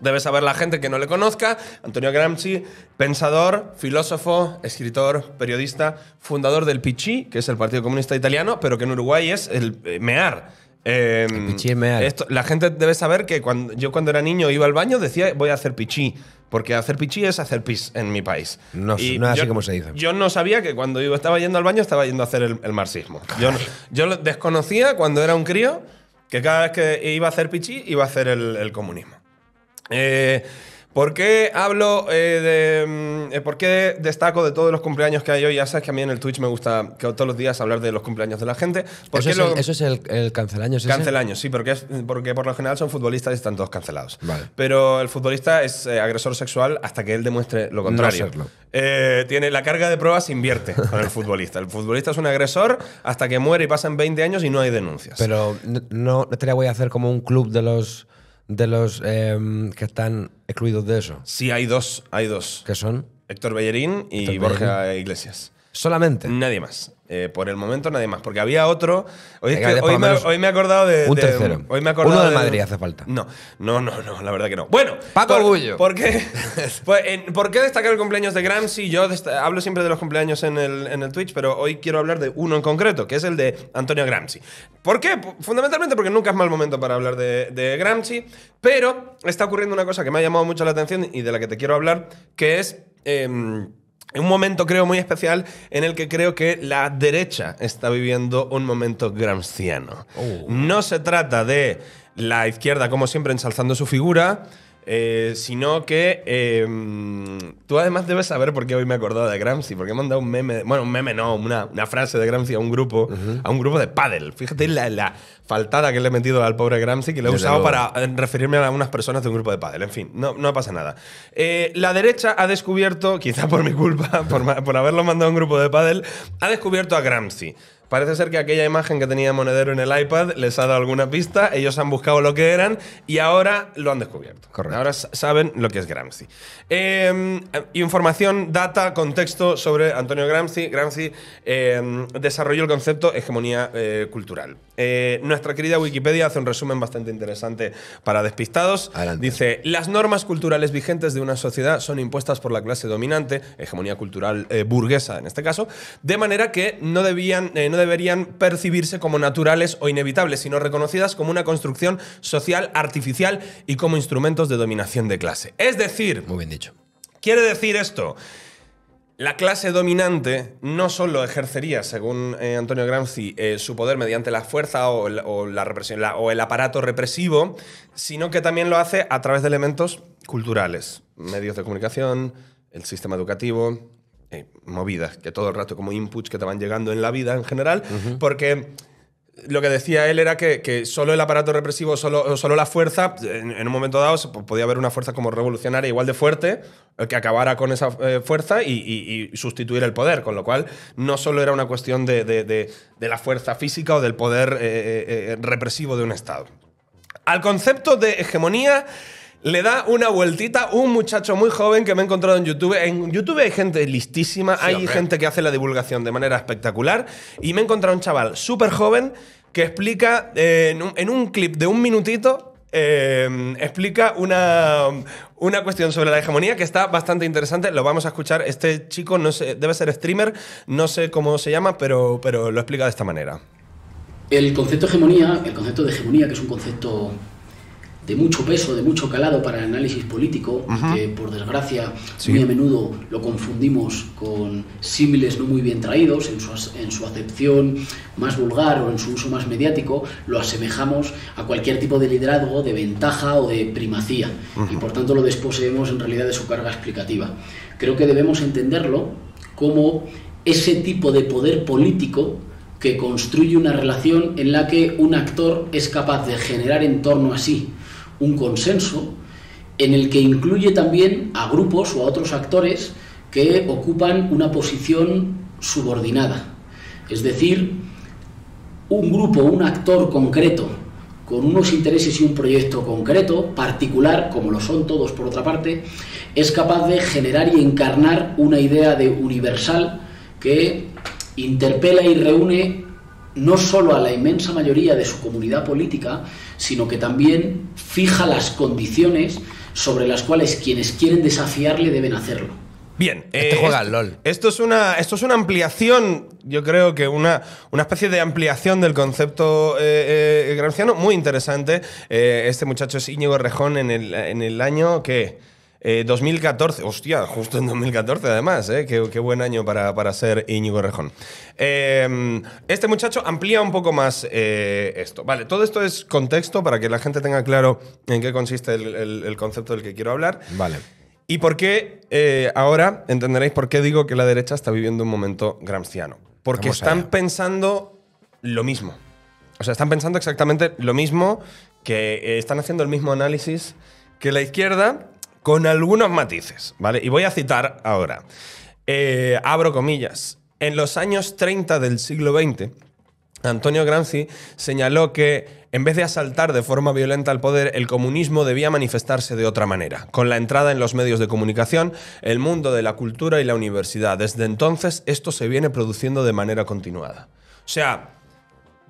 Debe saber la gente que no le conozca, Antonio Gramsci, pensador, filósofo, escritor, periodista, fundador del Pichi, que es el Partido Comunista Italiano, pero que en Uruguay es el eh, MEAR. Em, el MEAR. la gente debe saber que cuando, yo cuando era niño iba al baño decía voy a hacer Pichi porque hacer Pichi es hacer pis en mi país. No, es como se dice. Yo no sabía que cuando estaba yendo al baño estaba yendo a hacer el, marxismo. Yo, yo desconocía cuando era un crío que cada vez que iba a hacer Pichi iba a hacer el comunismo. Eh, ¿Por qué hablo eh, de. Mm, eh, ¿Por qué destaco de todos los cumpleaños que hay hoy? Ya sabes que a mí en el Twitch me gusta que todos los días hablar de los cumpleaños de la gente. eso, es el, eso es el, el sí, porque, porque por lo general son futbolistas y están todos cancelados. Pero el futbolista es agresor sexual hasta que él demuestre lo contrario. tiene la carga de pruebas, invierte con el futbolista. El futbolista es un agresor hasta que muere y pasan 20 años y no hay denuncias. Pero no, no te la voy a hacer como un club de los de los em, que están excluidos de eso? Sí, hay dos, hay dos. ¿Qué son? Héctor Bellerín y Borja Iglesias. Solamente. Nadie más. Eh, por el momento nadie más, porque había otro. Hoy, me, he acordado de. Un tercero. Uno de, Madrid hace falta. No, no, no, la verdad que no. Bueno, Paco Orgullo. Pues, ¿por qué, destacar el cumpleaños de Gramsci? Yo hablo siempre de los cumpleaños en el, en el, Twitch, pero hoy quiero hablar de uno en concreto, que es el de Antonio Gramsci. ¿Por qué? Fundamentalmente porque nunca es mal momento para hablar de, Gramsci, pero está ocurriendo una cosa que me ha llamado mucho la atención y de la que te quiero hablar, que es. Em, un momento, creo, muy especial en el que creo que la derecha está viviendo un momento gramsciano. Oh. No se trata de la izquierda, como siempre, ensalzando su figura eh, sino que em, tú además debes saber por qué hoy me he acordado de Gramsci, porque he mandado un meme, bueno, un meme no, una, frase de Gramsci a un grupo, a un grupo de paddle. Fíjate la, faltada que le he metido al pobre Gramsci, que lo he usado para eh, referirme a algunas personas de un grupo de paddle. En fin, no, no pasa nada. Eh, la derecha ha descubierto, quizá por mi culpa, por, por haberlo mandado a un grupo de paddle, ha descubierto a Gramsci. Parece ser que aquella imagen que tenía Monedero en el iPad les ha dado alguna pista, ellos han buscado lo que eran y ahora lo han descubierto. Ahora saben lo que es Gramsci. Em, información, data, contexto sobre Antonio Gramsci. Gramsci em, desarrolló el concepto hegemonía eh, cultural. Eh, nuestra querida Wikipedia hace un resumen bastante interesante para despistados. Dice, las normas culturales vigentes de una sociedad son impuestas por la clase dominante, hegemonía cultural eh, burguesa en este caso, de manera que no, debían, eh, no deberían percibirse como naturales o inevitables, sino reconocidas como una construcción social artificial y como instrumentos de dominación de clase. Es decir... Muy bien dicho. Quiere decir esto la clase dominante no solo ejercería, según eh, Antonio Gramsci, eh, su poder mediante la fuerza o, el, la represión, o el aparato represivo, sino que también lo hace a través de elementos culturales, medios de comunicación, el sistema educativo, eh, movidas, que todo el rato como inputs que te van llegando en la vida en general, porque lo que decía él era que, solo el aparato represivo, solo, solo la fuerza, en, un momento dado pues, podía haber una fuerza como revolucionaria igual de fuerte eh, que acabara con esa eh, fuerza y, sustituir el poder, con lo cual no solo era una cuestión de, la fuerza física o del poder eh, represivo de un Estado. Al concepto de hegemonía le da una vueltita un muchacho muy joven que me he encontrado en YouTube. En YouTube hay gente listísima, hay gente que hace la divulgación de manera espectacular. Y me he encontrado un chaval súper joven que explica eh, en, un, clip de un minutito eh, explica una, una cuestión sobre la hegemonía que está bastante interesante. Lo vamos a escuchar. Este chico no debe ser streamer, no sé cómo se llama, pero, pero lo explica de esta manera. El concepto hegemonía, el concepto de hegemonía, que es un concepto de mucho peso, de mucho calado para el análisis político, que por desgracia muy a menudo lo confundimos con símiles no muy bien traídos en su, acepción más vulgar o en su uso más mediático, lo asemejamos a cualquier tipo de liderazgo, de ventaja o de primacía, y por tanto lo desposeemos en realidad de su carga explicativa. Creo que debemos entenderlo como ese tipo de poder político que construye una relación en la que un actor es capaz de generar en torno a sí un consenso en el que incluye también a grupos o a otros actores que ocupan una posición subordinada. Es decir, un grupo, un actor concreto, con unos intereses y un proyecto concreto, particular, como lo son todos por otra parte, es capaz de generar y encarnar una idea de universal que interpela y reúne no solo a la inmensa mayoría de su comunidad política, sino que también fija las condiciones sobre las cuales quienes quieren desafiarle deben hacerlo. Bien, este eh, juega esto, LOL. Esto es, una, esto es una ampliación, yo creo que una, una especie de ampliación del concepto eh, eh granciano muy interesante. Eh, este muchacho es Íñigo Rejón en el año que... 2014, eh, hostia, justo en 2014 además, eh, qué, buen año para, ser Íñigo Rejón. Em, este muchacho amplía un poco más eh, esto. Vale, todo esto es contexto para que la gente tenga claro en qué consiste el, concepto del que quiero hablar. Vale. Y por qué ahora entenderéis por qué digo que la derecha está viviendo un momento gramsciano. Porque están pensando lo mismo. O sea, están pensando exactamente lo mismo, que están haciendo el mismo análisis que la izquierda con algunos matices, ¿vale? Y voy a citar ahora. Eh, abro comillas. En los años 30 del siglo XX, Antonio Gramsci señaló que en vez de asaltar de forma violenta al poder, el comunismo debía manifestarse de otra manera, con la entrada en los medios de comunicación, el mundo de la cultura y la universidad. Desde entonces esto se viene produciendo de manera continuada. O sea,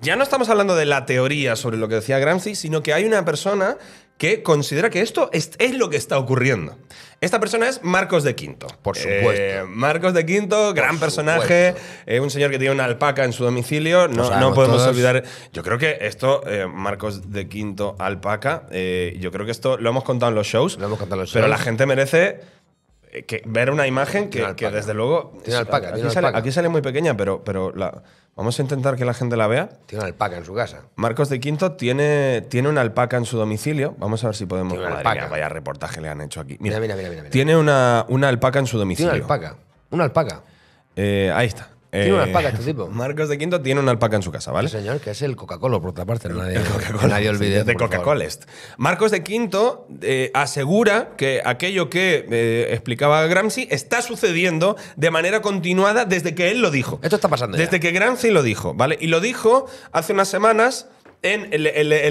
ya no estamos hablando de la teoría sobre lo que decía Gramsci, sino que hay una persona que considera que esto es, lo que está ocurriendo. Esta persona es Marcos de Quinto. Por supuesto. Eh, Marcos de Quinto, gran personaje, eh, un señor que tiene una alpaca en su domicilio, no, no podemos olvidar. Yo creo que esto, eh, Marcos de Quinto, alpaca, yo creo que esto lo hemos contado en los shows. Lo hemos contado en los shows. Pero la gente merece eh, ver una imagen que, desde luego. Tiene alpaca, aquí, sale, muy pequeña, pero, pero vamos a intentar que la gente la vea. Tiene una alpaca en su casa. Marcos de Quinto tiene, tiene una alpaca en su domicilio. Vamos a ver si podemos. Tiene una alpaca. vaya reportaje le han hecho aquí. Mira, mira, mira. Tiene una, una, alpaca en su domicilio. una alpaca. Una alpaca. Eh, ahí está. Tiene una eh, alpaca este tipo. Marcos de Quinto tiene una alpaca en su casa, ¿vale? señor, que es el Coca-Cola, por otra parte. nadie, coca De Coca-Cola. Marcos de Quinto eh, asegura que aquello que eh, explicaba Gramsci está sucediendo de manera continuada desde que él lo dijo. Esto está pasando. Desde que Gramsci lo dijo, ¿vale? Y lo dijo hace unas semanas en el,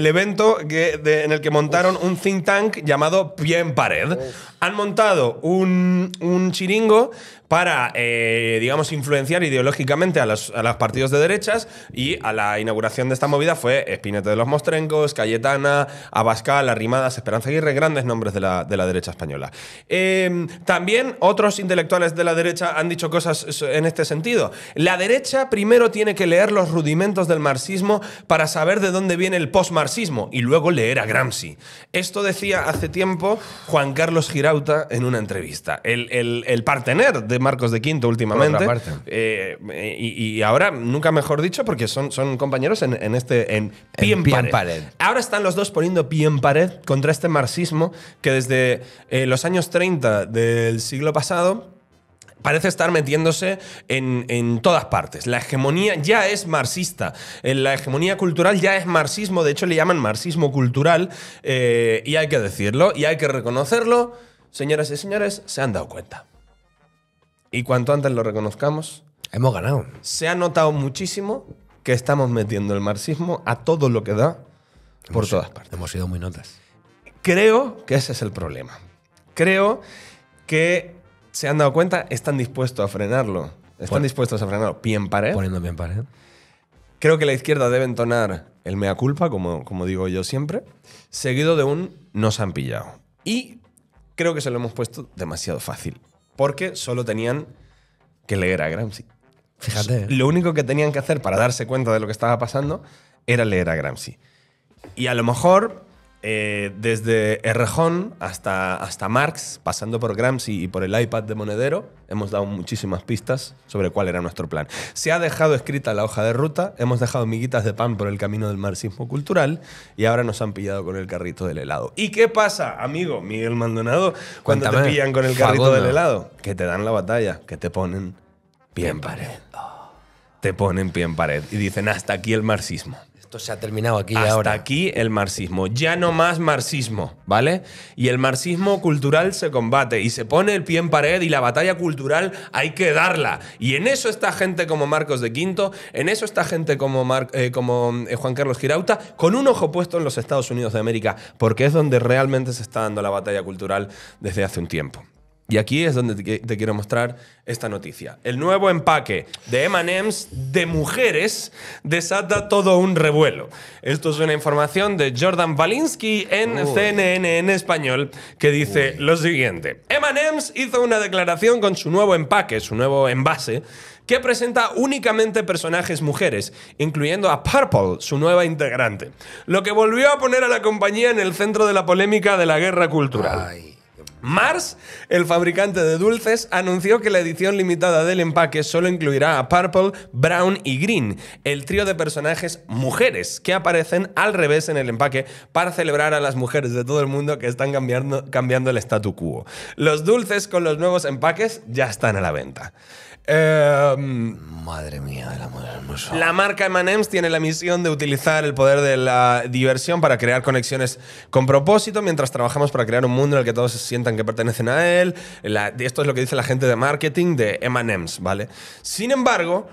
evento en el que montaron un think tank llamado Pie en Pared. Han montado un, un chiringo para, eh, digamos, influenciar ideológicamente a los, partidos de derechas y a la inauguración de esta movida fue Espinete de los Mostrencos, Cayetana, Abascal, Arrimadas, Esperanza Aguirre, grandes nombres de la, derecha española. Em, también otros intelectuales de la derecha han dicho cosas en este sentido. La derecha primero tiene que leer los rudimentos del marxismo para saber de dónde viene el postmarxismo y luego leer a Gramsci. Esto decía hace tiempo Juan Carlos Girauta en una entrevista. El, el partener de Marcos de Quinto últimamente. Eh, y, ahora, nunca mejor dicho, porque son, son compañeros en, este. En pie, en, pared. Ahora están los dos poniendo pie en pared contra este marxismo que desde eh, los años 30 del siglo pasado parece estar metiéndose en, todas partes. La hegemonía ya es marxista, la hegemonía cultural ya es marxismo, de hecho le llaman marxismo cultural, eh, y hay que decirlo, y hay que reconocerlo. Señoras y señores, se han dado cuenta. Y cuanto antes lo reconozcamos, hemos ganado. Se ha notado muchísimo que estamos metiendo el marxismo a todo lo que da por todas partes. Hemos sido muy notas. Creo que ese es el problema. Creo que se han dado cuenta, están dispuestos a frenarlo. Están dispuestos a frenarlo. bien pared. Poniendo bien pared. Creo que la izquierda debe entonar el mea culpa, como, como digo yo siempre, seguido de un nos han pillado. Y creo que se lo hemos puesto demasiado fácil porque solo tenían que leer a Gramsci. Fíjate. Lo único que tenían que hacer para darse cuenta de lo que estaba pasando era leer a Gramsci. Y a lo mejor eh, desde Errejón hasta, hasta Marx, pasando por Gramsci y por el iPad de Monedero, hemos dado muchísimas pistas sobre cuál era nuestro plan. Se ha dejado escrita la hoja de ruta, hemos dejado miguitas de pan por el camino del marxismo cultural y ahora nos han pillado con el carrito del helado. ¿Y qué pasa, amigo Miguel Maldonado, cuando te pillan con el carrito del helado? Que te dan la batalla, que te ponen pie en pared. Te ponen pie en pared y dicen hasta aquí el marxismo. Esto se ha terminado aquí Hasta ahora. aquí el marxismo. Ya no más marxismo, ¿vale? Y el marxismo cultural se combate y se pone el pie en pared y la batalla cultural hay que darla. Y en eso está gente como Marcos de Quinto, en eso está gente como, eh, como eh, Juan Carlos Girauta, con un ojo puesto en los Estados Unidos de América, porque es donde realmente se está dando la batalla cultural desde hace un tiempo. Y aquí es donde te, quiero mostrar esta noticia. El nuevo empaque de MMs de mujeres desata todo un revuelo. Esto es una información de Jordan Balinsky en CNN en español que dice lo siguiente. MMs hizo una declaración con su nuevo empaque, su nuevo envase, que presenta únicamente personajes mujeres, incluyendo a Purple, su nueva integrante, lo que volvió a poner a la compañía en el centro de la polémica de la guerra cultural. Ay. Mars, el fabricante de dulces, anunció que la edición limitada del empaque solo incluirá a Purple, Brown y Green, el trío de personajes mujeres que aparecen al revés en el empaque para celebrar a las mujeres de todo el mundo que están cambiando, el statu quo. Los dulces con los nuevos empaques ya están a la venta. Em, Madre mía, La marca emanems tiene la misión de utilizar el poder de la diversión para crear conexiones con propósito, mientras trabajamos para crear un mundo en el que todos se sientan que pertenecen a él. esto es lo que dice la gente de marketing de emanems ¿vale? Sin embargo,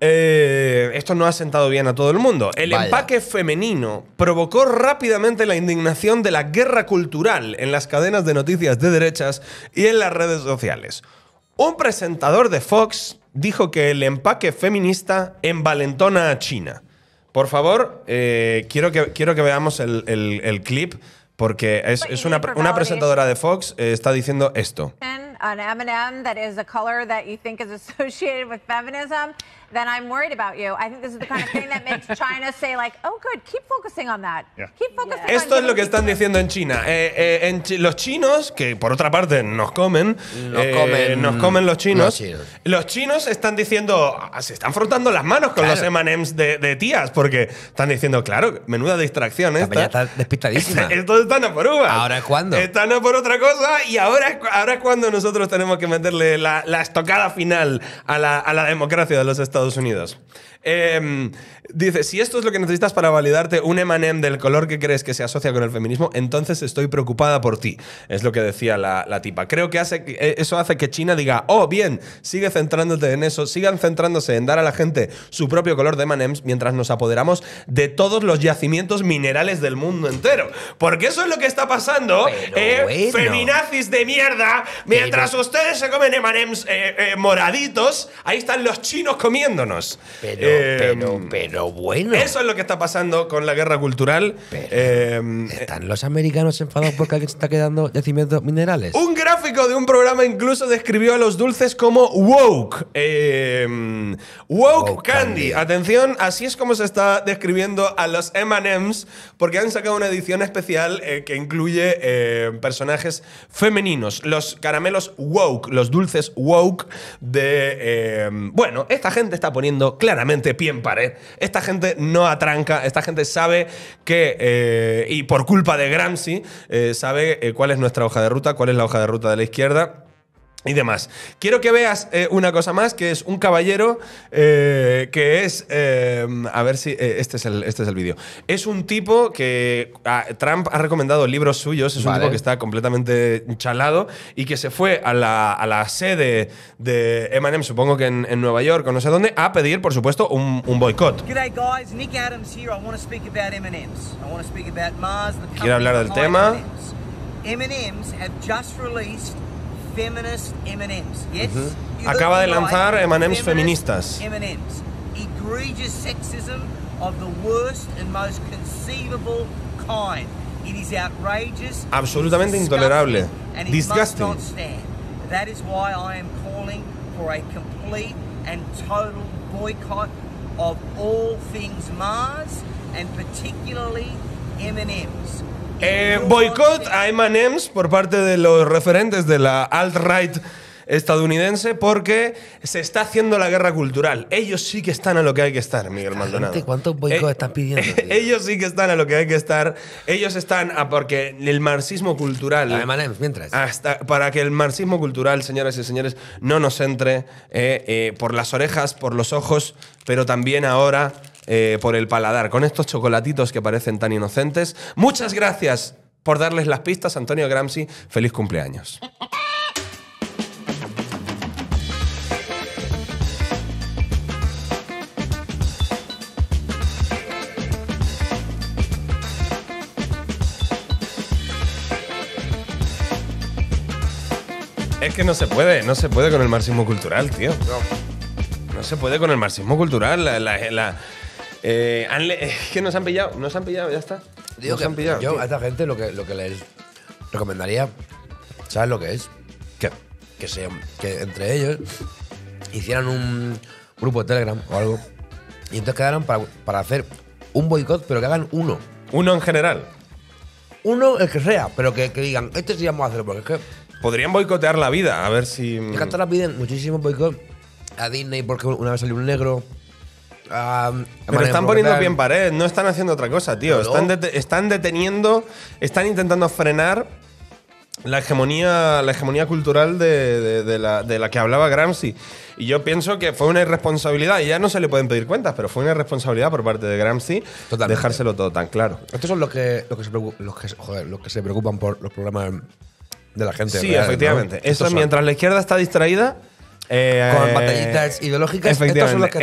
eh, esto no ha sentado bien a todo el mundo. El empaque femenino provocó rápidamente la indignación de la guerra cultural en las cadenas de noticias de derechas y en las redes sociales. Un presentador de Fox dijo que el empaque feminista envalentona a China. Por favor, eh, quiero, que, quiero que veamos el, clip porque es, una, presentadora de Fox eh, está diciendo esto. Esto es lo que están diciendo en China. Eh, eh, los chinos, que por otra parte nos comen, nos, eh, comen, los chinos, los chinos, están diciendo, ah, se están frotando las manos con los M&M's de, tías, porque están diciendo, claro, menuda distracción esta. está despistadísima. están a por uva. ¿Ahora cuándo? Están a por otra cosa y ahora, ahora es cuando nosotros tenemos que meterle la, estocada final a la, a la democracia de los Estados Estados Unidos. Em, dice, si esto es lo que necesitas para validarte un Emanem del color que crees que se asocia con el feminismo, entonces estoy preocupada por ti. Es lo que decía la, tipa. Creo que eh, eso hace que China diga, oh, bien, sigue centrándote en eso, sigan centrándose en dar a la gente su propio color de Emanems mientras nos apoderamos de todos los yacimientos minerales del mundo entero. Porque eso es lo que está pasando, eh, feminazis de mierda, mientras ustedes se comen Emanems eh, moraditos, ahí están los chinos comiendo pero, eh, pero, pero bueno. Eso es lo que está pasando con la guerra cultural. Eh, ¿Están los americanos enfadados porque aquí se está quedando yacimientos minerales? Un gráfico de un programa incluso describió a los dulces como woke. Eh, woke, candy. Atención, así es como se está describiendo a los MMs porque han sacado una edición especial que incluye personajes femeninos. Los caramelos woke, los dulces woke de... bueno, esta gente está poniendo claramente pie en pared. Esta gente no atranca, esta gente sabe que, eh, y por culpa de Gramsci, eh, sabe eh, cuál es nuestra hoja de ruta, cuál es la hoja de ruta de la izquierda y demás. Quiero que veas eh, una cosa más, que es un caballero eh, que es... Eh, a ver si... este es el, este es el vídeo. Es un tipo que... Ah, Trump ha recomendado libros suyos, es un tipo que está completamente chalado y que se fue a la, a la sede de Eminem, supongo que en, Nueva York o no sé dónde, a pedir, por supuesto, un, un boicot. Quiero hablar del tema. M&M's have just released feminist M&M's. Yes? Mm -hmm. Acaba de lanzar right, M&M's feministas. M&M's. Egregious sexism of the worst and most conceivable kind. It is outrageous. Absolutamente intolerable. And disgusting. Must not stand. That is why I am calling for a complete and total boycott of all things Mars and particularly M&M's. Eh, boicot a Emanems por parte de los referentes de la alt-right estadounidense porque se está haciendo la guerra cultural. Ellos sí que están a lo que hay que estar, Miguel Maldonado. ¿Cuántos eh, boicots están pidiendo? Ellos sí que están a lo que hay que estar. Ellos están a porque el marxismo cultural. A Nems, mientras. Hasta para que el marxismo cultural, señoras y señores, no nos entre eh, eh, por las orejas, por los ojos, pero también ahora eh, por el paladar, con estos chocolatitos que parecen tan inocentes. Muchas gracias por darles las pistas, Antonio Gramsci. Feliz cumpleaños. Es que no se puede, no se puede con el marxismo cultural, tío. No, se puede con el marxismo cultural. la, eh, es que nos han pillado, nos han pillado, ya está. han pillado. Yo a esta gente lo que, lo les recomendaría, ¿sabes lo que es? Que, que, que entre ellos hicieran un grupo de Telegram o algo. Y entonces quedaran para, hacer un boicot, pero que hagan uno. Uno en general. Uno el que sea, pero que, digan, este sí vamos a hacer porque es que. Podrían boicotear la vida, a ver si. me que la piden muchísimo boicot a Disney porque una vez salió un negro. Ah, pero están poniendo pie en pared, no están haciendo otra cosa, tío. Están, deteniendo, están intentando frenar la hegemonía, la hegemonía cultural de, la, de la que hablaba Gramsci. Y yo pienso que fue una irresponsabilidad, y ya no se le pueden pedir cuentas, pero fue una irresponsabilidad por parte de Gramsci dejárselo todo tan claro. Estos son los que, los que, se, preocupan por los programas de la gente. Sí, efectivamente. Eso mientras la izquierda está distraída eh, con batallitas ideológicas. Estos son los que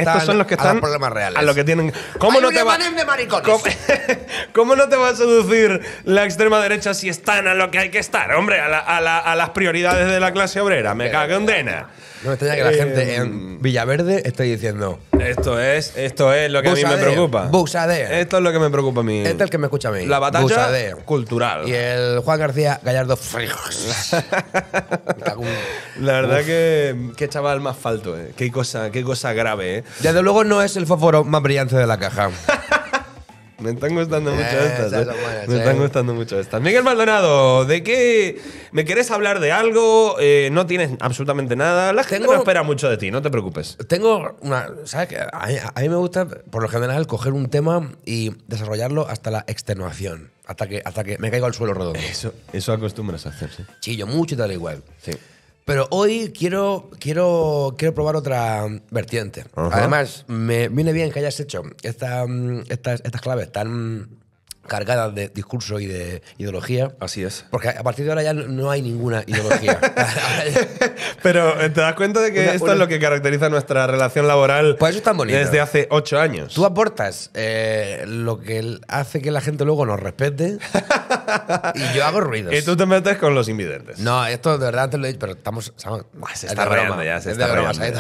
están, a los problemas reales. que tienen. ¿Cómo, no, te va, de ¿cómo, no te va a seducir la extrema derecha si están a lo que hay que estar? Hombre, a, las prioridades de la clase obrera. Me cago en dena. No me extraña que la gente eh, en Villaverde Estoy diciendo. Esto es, esto es lo que a mí me preocupa. Esto es lo que me preocupa a mí. Este es el que me escucha a mí. La batalla cultural. Y el Juan García Gallardo Frijos. la verdad que chaval más falto, eh. Qué cosa, qué cosa grave, ¿eh? Desde luego no es el fósforo más brillante de la caja. Me están gustando mucho eh, estas. Eh. me están gustando mucho estas. Miguel Maldonado, ¿de qué? ¿Me quieres hablar de algo? no tienes absolutamente nada. La gente no espera mucho de ti, no te preocupes. Tengo una. ¿Sabes qué? A, mí, me gusta, por lo general, coger un tema y desarrollarlo hasta la extenuación. Hasta que, hasta que me caigo al suelo redondo. Eso, eso acostumbras a hacerse. Chillo mucho y tal igual. Sí. Pero hoy quiero, quiero, quiero probar otra vertiente. Además, me viene bien que hayas hecho esta, mm, estas, estas claves tan cargadas de discurso y de ideología. Así es. Porque a partir de ahora ya no hay ninguna ideología. Pero eh, te das cuenta de que esto es lo que caracteriza nuestra relación laboral pues eso desde hace ocho años. Tú aportas eh, lo que hace que la gente luego nos respete y yo hago ruidos. Y tú te metes con los invidentes. No, esto de verdad te lo he dicho, pero estamos... estamos ah, se está es rayando ya, se está rayando. ¿eh?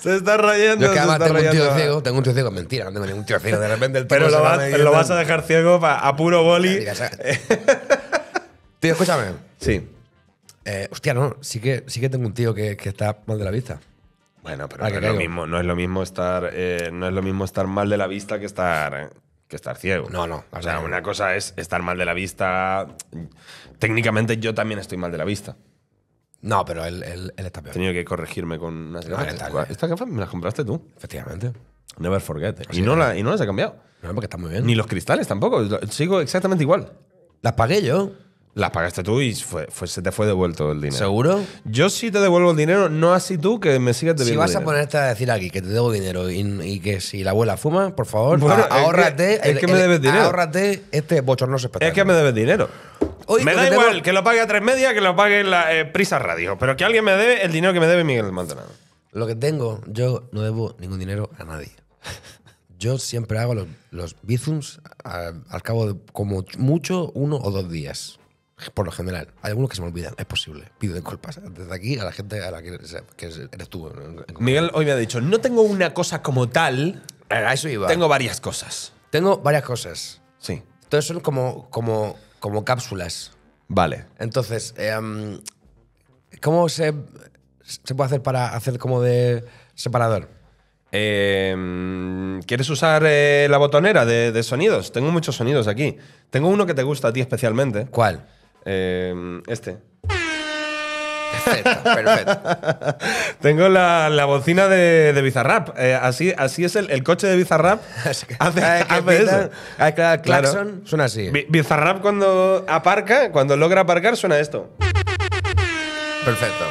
Se está rayando, Yo que además tengo un tío ciego, tengo un tío ciego, mentira, no tengo un tío ciego, de repente el tío Pero lo vas lo vas a dejar ciego a puro boli. Eh. Tío, escúchame. Sí. Eh, hostia, no, sí que, sí que tengo un tío que, está mal de la vista. Bueno, pero, ah, no, es lo mismo, no, es lo mismo, estar, eh, no es lo mismo estar mal de la vista que estar, que estar ciego. No, no. O sea, una cosa es estar mal de la vista. Técnicamente yo también estoy mal de la vista. No, pero él, está peor. He tenido que corregirme con una... gafas. ¿Esta gafas me las compraste tú? Efectivamente. Never forget. Eh. y, no la, las he cambiado. No, porque está muy bien. Ni los cristales tampoco. Sigo exactamente igual. Las pagué yo. Las pagaste tú y fue, se te fue devuelto el dinero. ¿Seguro? Yo sí te devuelvo el dinero, no así tú que me sigas debiendo. Si vas a ponerte a decir aquí que te debo dinero y, que si la abuela fuma, por favor, ahórrate. Ahórrate este bochorno espectáculo. Es que me debes dinero. me pues da igual que lo pague a tres media que lo pague en la eh, Prisa Radio, pero que alguien me debe el dinero que me debe Miguel Maldonado. Lo que tengo, yo no debo ningún dinero a nadie. Yo siempre hago los, los bizums al, cabo de como mucho uno o dos días. Por lo general. Hay algunos que se me olvidan. Es posible. Pido disculpas. Desde aquí a la gente a la que, que eres tú. Miguel hoy me ha dicho, no tengo una cosa como tal. A eso iba. Tengo varias cosas. Tengo varias cosas. Sí. Entonces son como, como, como cápsulas. Vale. Entonces, em, ¿cómo se, se puede hacer para hacer como de separador? Em, ¿Quieres usar eh, la botonera de, sonidos? Tengo muchos sonidos aquí. Tengo uno que te gusta a ti especialmente. ¿Cuál? Em, este. Perfecto, perfecto. Tengo la, bocina de, Bizarrap. Eh, así, así es el, coche de Bizarrap. hace, eh, hace eso. Ah, claro. suena así. Bizarrap cuando aparca, cuando logra aparcar, suena esto. Perfecto.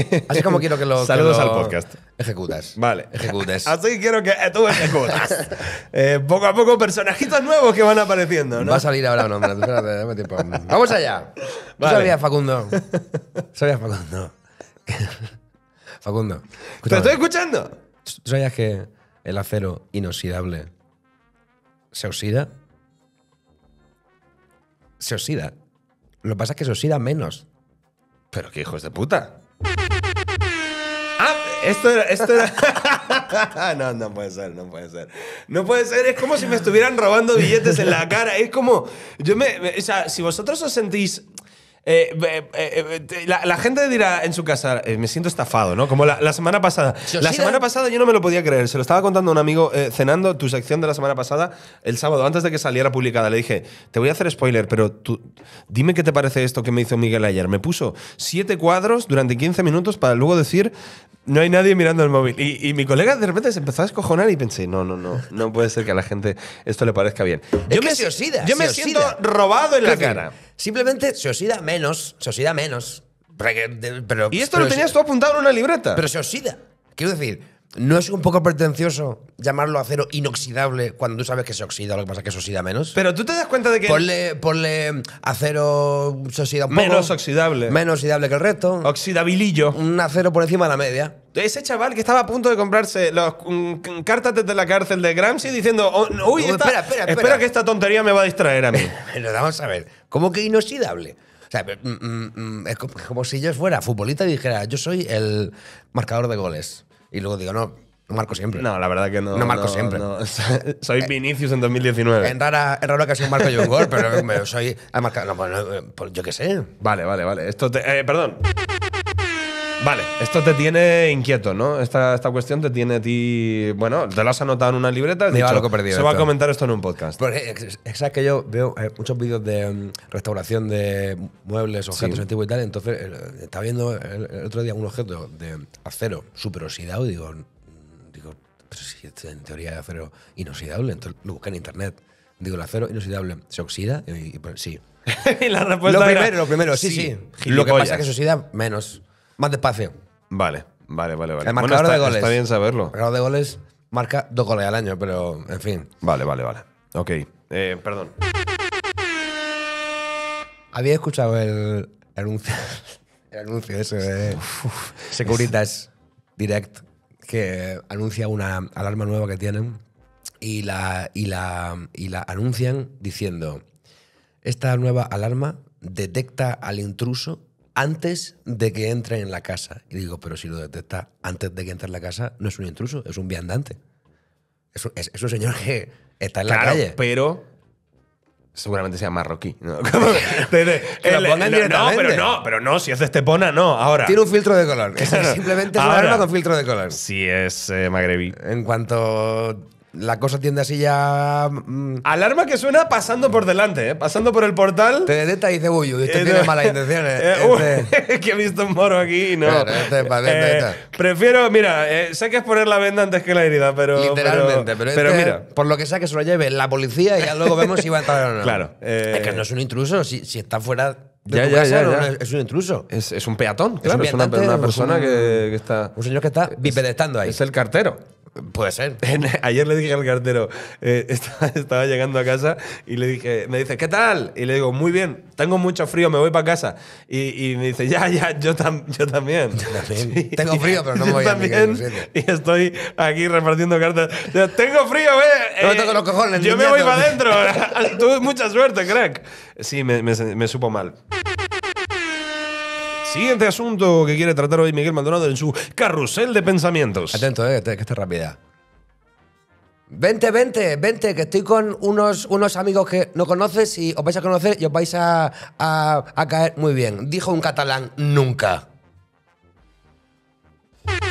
Así como quiero que lo. Saludos al podcast. Ejecutas. Vale. Ejecutes. Así quiero que tú ejecutas. Eh, poco a poco, personajitos nuevos que van apareciendo, ¿no? Va a salir ahora un hombre. Espérate, dame tiempo. Vamos allá. Vale. sabías, Facundo. Sabía, Facundo. Facundo. ¿Te estoy escuchando? ¿Tú sabías que el acero inoxidable se oxida? Se oxida. Lo que pasa es que se oxida menos. Pero qué hijos de puta. Ah, esto era, esto no, no puede ser, no puede ser. No puede ser, es como si me estuvieran robando billetes en la cara. Es como, yo me o sea, si vosotros os sentís eh, eh, eh, la, gente dirá en su casa, me siento estafado, ¿no? Como la, semana pasada. La semana pasada yo no me lo podía creer. Se lo estaba contando un amigo cenando tu sección de la semana pasada, el sábado, antes de que saliera publicada. Le dije, te voy a hacer spoiler, pero dime qué te parece esto que me hizo Miguel ayer. Me puso siete cuadros durante 15 minutos para luego decir, no hay nadie mirando el móvil. Y, mi colega de repente se empezó a escojonar y pensé, no, no, no, no puede ser que a la gente esto le parezca bien. yo me, siento robado en la cara. Simplemente se oxida menos, se oxida menos. y esto lo tenías tú apuntado en una libreta. Pero se oxida. Quiero decir, ¿No es un poco pretencioso llamarlo acero inoxidable cuando tú sabes que se oxida, lo que pasa es que se oxida menos? Pero tú te das cuenta de que. Ponle, acero Menos oxidable. Menos oxidable que el resto. Oxidabilillo. Un acero por encima de la media. Ese chaval que estaba a punto de comprarse los mm, mm, cartas la cárcel de Gramsci diciendo, oh, uy, espera, espera, espera. que esta tontería me va a distraer a mí. Pero vamos a ver, ¿cómo que inoxidable? O sea, mm, es como si yo fuera futbolista y dijera, yo soy el marcador de goles. Y luego digo, no, no marco siempre. No, la verdad que no. No marco siempre. soy Vinicius en 2019. En rara, en rara ocasión marco yo un gol, pero soy. Marcado, no, pues, yo qué sé. Vale, vale, vale. Esto te, eh, perdón. Vale, esto te tiene inquieto, ¿no? Esta, esta cuestión te tiene a ti. Bueno, te lo has anotado en una libreta. Has dicho, que perdido. Se va a comentar esto en un podcast. Es que yo veo eh, muchos vídeos de mm, restauración de muebles, objetos antiguos y tal. Entonces, estaba viendo el, otro día un objeto de acero super oxidado digo, mm, digo pero si en teoría de acero inoxidable. Entonces lo busqué en internet. Digo, el acero inoxidable se oxida y, pues sí. y la respuesta lo primero, lo primero, sí, sí. sí. Lo que pasa es que se oxida menos más despacio. Vale, vale, vale. vale. El de goles. Está bien saberlo. El marcador de goles marca dos goles al año, pero en fin. Vale, vale, vale. Ok, eh, perdón. Había escuchado el anuncio, el anuncio ese de Securitas Direct que anuncia una alarma nueva que tienen y la, y la, y la anuncian diciendo, esta nueva alarma detecta al intruso antes de que entre en la casa. Y digo, pero si lo detecta antes de que entre en la casa, no es un intruso, es un viandante. Es, un señor que está en la calle. Pero seguramente sea marroquí. ¿no? no, pero no, pero no, si es de Estepona, no. Ahora. Tiene un filtro de color. simplemente es una con filtro de color. Sí es eh, magrebí. En cuanto la cosa tiende así ya. Mm, Alarma que suena pasando por delante, ¿eh? pasando por el portal. te detecta y dice, uy, uy, este eh, tiene malas eh, intenciones. Eh, que he visto un moro aquí y no. Este, eh, prefiero, mira, sé que es poner la venda antes que la herida, pero. Literalmente, pero, mira. por lo que sea que se lo lleve la policía y ya luego vemos si va a entrar o no. Claro, es que no es un intruso, si, si está fuera de tu casa es- un intruso. Es, es un peatón, claro. Es, una, una persona que, que está. Un señor que está bipedestando ahí. Es el cartero. Puede ser. Ayer le dije al cartero, eh, estaba, llegando a casa y le dije, me dice, ¿qué tal? Y le digo, muy bien, tengo mucho frío, me voy para casa. Y, me dice, ya, ya, yo, yo también. Yo también. Tengo frío, pero no voy a Y estoy aquí repartiendo cartas. Tengo frío, eh. Yo me voy para adentro. Tuve mucha suerte, crack. Sí, me, me, me supo mal. Siguiente asunto que quiere tratar hoy Miguel Maldonado en su carrusel de pensamientos. Atento, eh, que esté rápida. Vente, vente, vente, que estoy con unos, unos amigos que no conoces y os vais a conocer y os vais a, a caer muy bien. Dijo un catalán nunca.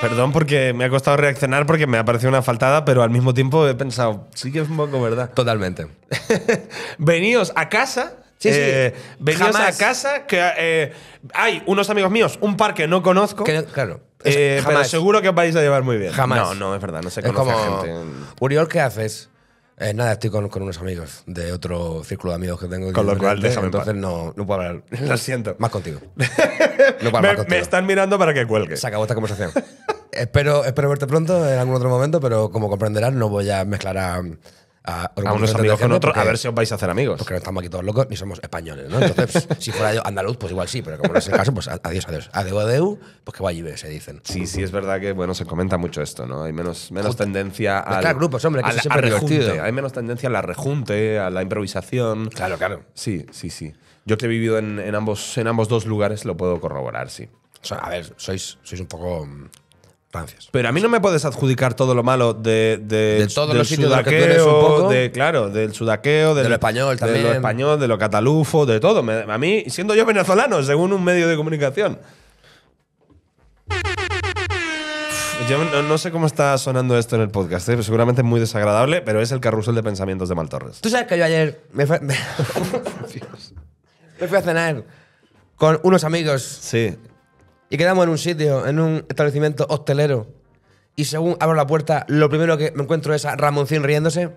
Perdón porque me ha costado reaccionar porque me ha parecido una faltada, pero al mismo tiempo he pensado, sí que es un poco verdad. Totalmente. Veníos a casa Sí, sí. Eh, venías a casa que eh, hay unos amigos míos, un par que no conozco. claro. Eh, pero seguro que vais a llevar muy bien. Jamás. No, no, es verdad, no se Es gente. Uriol, ¿qué haces? nada, estoy con, unos amigos de otro círculo de amigos que tengo. Con lo cual, déjame Entonces no, no puedo hablar Lo siento. más contigo. me, están mirando para que cuelgue. Se acabó esta conversación. espero, espero verte pronto en algún otro momento, pero como comprenderás, no voy a mezclar a, a, unos amigos con otros, a ver si os vais a hacer amigos. Porque no estamos aquí todos locos ni somos españoles, ¿no? Entonces, si fuera yo andaluz, pues igual sí, pero como no es el caso, pues adiós, adiós. Adeu, adeu, pues que vaya se dicen. Sí, sí, es verdad que, bueno, se comenta mucho esto, ¿no? Hay menos, menos tendencia pues al, grupos, hombre, que rejunte. Hay menos tendencia a la rejunte, a la improvisación. Claro, claro. Sí, sí, sí. Yo que he vivido en, ambos, en ambos dos lugares lo puedo corroborar, sí. a ver, sois, sois un poco pero a mí no me puedes adjudicar todo lo malo de, de, de todos del los de claro, del sudaqueo, del, español también. De lo español, de lo catalufo, de todo. a mí, siendo yo venezolano, según un medio de comunicación. Yo no, sé cómo está sonando esto en el podcast, ¿eh? seguramente muy desagradable, pero es el carrusel de pensamientos de Mal Torres. Tú sabes que yo ayer me me fui a cenar con unos amigos. Sí y quedamos en un sitio, en un establecimiento hostelero. Y según abro la puerta, lo primero que me encuentro es a Ramoncín riéndose.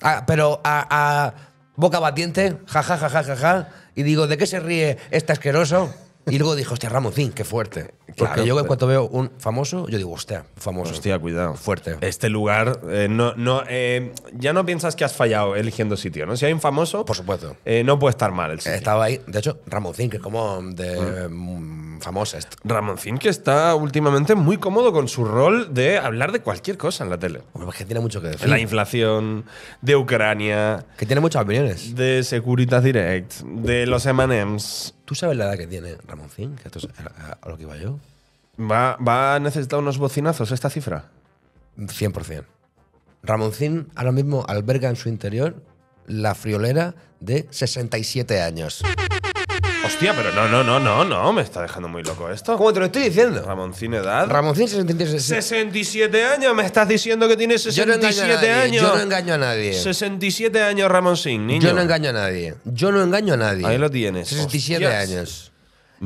Ah, pero a, boca batiente, jaja, jaja, ja, Ja, ja. Y digo, ¿de qué se ríe este asqueroso? Y luego dijo, hostia, Ramoncín, qué fuerte. Porque yo cuando veo un famoso, yo digo, hostia, famoso. Hostia, cuidado. Fuerte. Este lugar, eh, no, no, eh, ya no piensas que has fallado eligiendo sitio, ¿no? Si hay un famoso. Por supuesto. Eh, no puede estar mal el sitio. Estaba ahí, de hecho, Ramoncín, que es como de. Mm. Mm, Famosa esto. Ramoncín que está últimamente muy cómodo con su rol de hablar de cualquier cosa en la tele. Hombre, pues que tiene mucho que decir. la inflación, de Ucrania. Que tiene muchas opiniones. De Securitas Direct, de los M&M's. ¿Tú sabes la edad que tiene Ramoncín? Que esto a lo que iba yo. ¿Va, ¿Va a necesitar unos bocinazos esta cifra? 100%. Ramoncín ahora mismo alberga en su interior la friolera de 67 años. Hostia, pero no, no, no, no, no, me está dejando muy loco esto. ¿Cómo te lo estoy diciendo? Ramoncín edad. Ramoncín 67. 67 años, me estás diciendo que tiene 67 años. Yo no engaño a nadie. 67 años Ramoncín, niño. Yo no engaño a nadie. Yo no engaño a nadie. Ahí lo tienes. 67 años.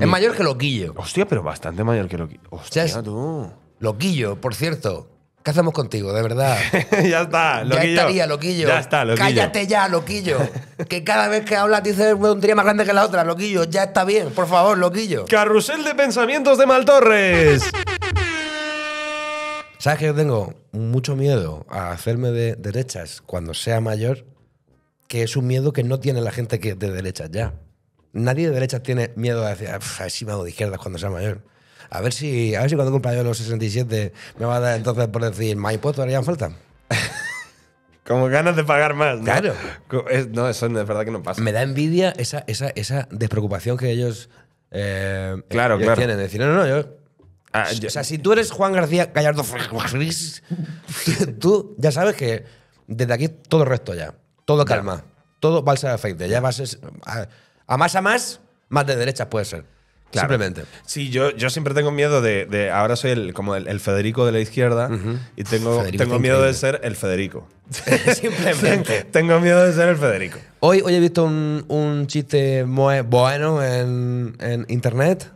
Es mayor que Loquillo. Hostia, pero bastante mayor que Loquillo. Hostia, tú. Loquillo, por cierto, ¿Qué hacemos contigo? De verdad. ya está, loquillo. Ya estaría, loquillo. Ya está, loquillo. Cállate ya, loquillo. que cada vez que hablas dices un tontería más grande que la otra, loquillo. Ya está bien, por favor, loquillo. Carrusel de pensamientos de Maltorres. ¿Sabes que yo tengo mucho miedo a hacerme de derechas cuando sea mayor? Que es un miedo que no tiene la gente que de derechas ya. Nadie de derechas tiene miedo ah, a decir, a si me hago de izquierdas cuando sea mayor. A ver si, a ver si cuando cumpla yo los 67 me va a dar entonces por decir, más impuestos harían falta? Como ganas de pagar más, Claro. no, eso es verdad que no pasa. Me da envidia esa, esa, esa despreocupación que ellos, eh, claro, eh, claro. tienen. Decir, no, no, ah, yo o sea, si tú eres Juan García Gallardo tú ya sabes que desde aquí todo resto ya. Todo calma. Todo balsa de aceite. Ya vas a, a, más a más, más de derechas puede ser. Simplemente. Sí, yo, yo siempre tengo miedo de, Ahora soy el, como el, Federico de la izquierda y tengo, tengo miedo de ser el Federico. Simplemente. tengo miedo de ser el Federico. Hoy, hoy he visto un, chiste muy bueno en, en, internet.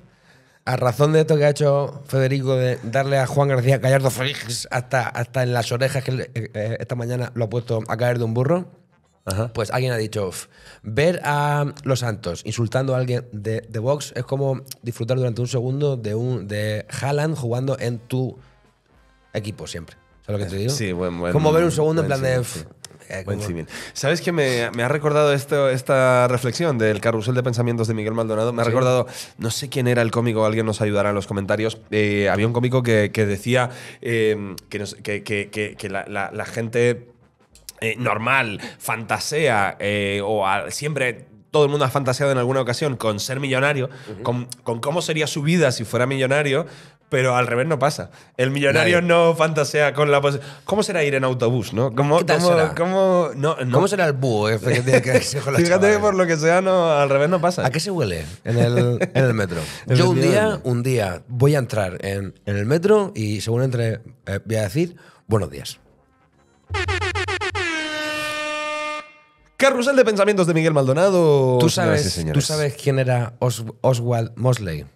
A razón de esto que ha hecho Federico de darle a Juan García Gallardo Félix hasta, hasta en las orejas que eh, eh, esta mañana lo ha puesto a caer de un burro. Pues alguien ha dicho, ver a Los Santos insultando a alguien de, Vox es como disfrutar durante un segundo de, un, de Haaland jugando en tu equipo siempre. ¿Sabes lo que te digo? Sí, buen, buen, Como ver un segundo en plan de... Eh, ¿Sabes que me, ha recordado esto, esta reflexión del carrusel de pensamientos de Miguel Maldonado? Me ha recordado, no sé quién era el cómico, alguien nos ayudará en los comentarios. Eh, había un cómico que, decía eh, que, que, que la gente eh, normal, fantasea eh, o siempre todo el mundo ha fantaseado en alguna ocasión con ser millonario, con, cómo sería su vida si fuera millonario, pero al revés no pasa. El millonario no fantasea con la ¿Cómo será ir en autobús, no? ¿Cómo, cómo, será? Cómo, será el búho? Este Fíjate, que, por lo que sea, no, al revés no pasa. ¿A qué se huele en el, metro? Yo un día, un día voy a entrar en, el metro y según entre, eh, voy a decir buenos días. Carrusel de pensamientos de Miguel Maldonado. ¿Tú sabes, ¿tú sabes quién era Oswald Mosley?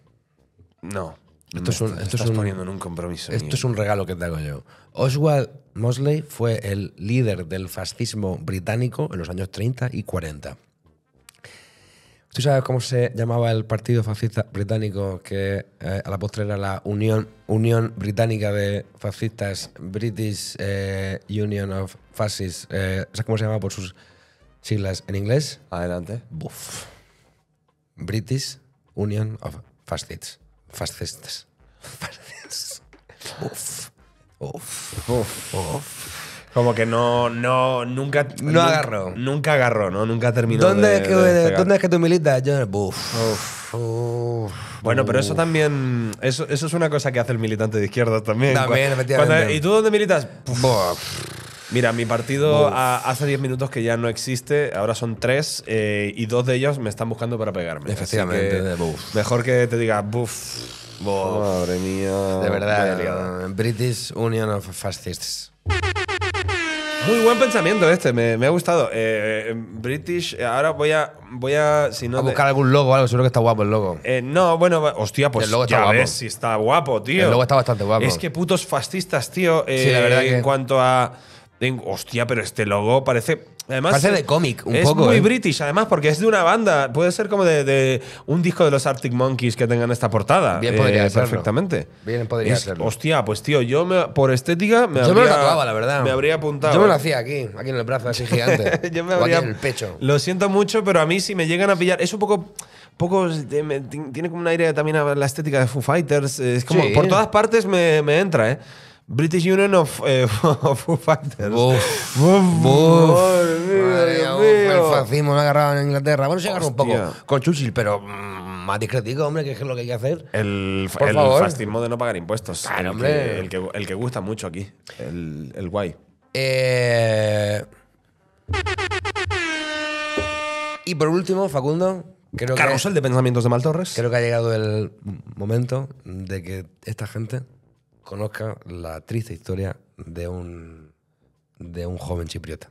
No. Esto es poniendo en un compromiso. Esto es un regalo que te hago yo. Oswald Mosley fue el líder del fascismo británico en los años 30 y 40. ¿Tú sabes cómo se llamaba el partido fascista británico que eh, a la postre era la Unión, Británica de Fascistas, British eh, Union of Fascists? Eh, ¿Sabes cómo se llamaba por sus Siglas en inglés. Adelante. Buf. British Union of Fascists. Fascists. Fascists. Uf. Uf. Uf. Como que no, no, nunca. No agarró. Nunca agarró, ¿no? Nunca terminó. ¿Dónde, es, que, ¿dónde es que tú militas? buf. Uf. Bueno, pero eso también. Eso, es una cosa que hace el militante de izquierda también. También, efectivamente. ¿Y tú dónde militas? Buf. Mira, mi partido hace 10 minutos que ya no existe, ahora son 3 eh, y dos de ellos me están buscando para pegarme. Efectivamente. mejor que te diga, buf. Madre mía. De verdad, British Union of Fascists. Muy buen pensamiento este, me, ha gustado. Eh, British, ahora voy a. Voy a, a buscar algún logo, algo, seguro que está guapo el logo. Eh, no, bueno, hostia, pues el logo está guapo. si está guapo, tío. El logo está bastante guapo. Es que putos fascistas, tío. la verdad que... En cuanto a hostia, pero este logo parece. Además, parece de cómic, un poco. Es muy ¿eh? british, además, porque es de una banda. Puede ser como de, un disco de los Arctic Monkeys que tengan esta portada. Bien, podría eh, Perfectamente. Bien, podría serlo. Hostia, pues tío, yo por estética me yo habría. Me lo tatuaba, la verdad. Me habría apuntado. Yo me lo hacía aquí, aquí en el brazo, así gigante. yo me O aquí en el pecho. Lo siento mucho, pero a mí si me llegan a pillar. Es un poco. poco tiene como un aire también a la estética de Foo Fighters. Es como. Por todas partes me, me entra, ¿eh? British Union of, eh, Foo Fighters. Uf, uf, uf, el fascismo lo agarrado en Inglaterra. Bueno, se agarró un poco con Churchill, pero mm, más discretico, hombre, que es lo que hay que hacer. El, fascismo de no pagar impuestos. el, Que, gusta mucho aquí. El, guay. Eh, Y por último, Facundo, creo que, de pensamientos de Mal Torres. creo que ha llegado el momento de que esta gente conozca la triste historia de un, de un joven chipriota.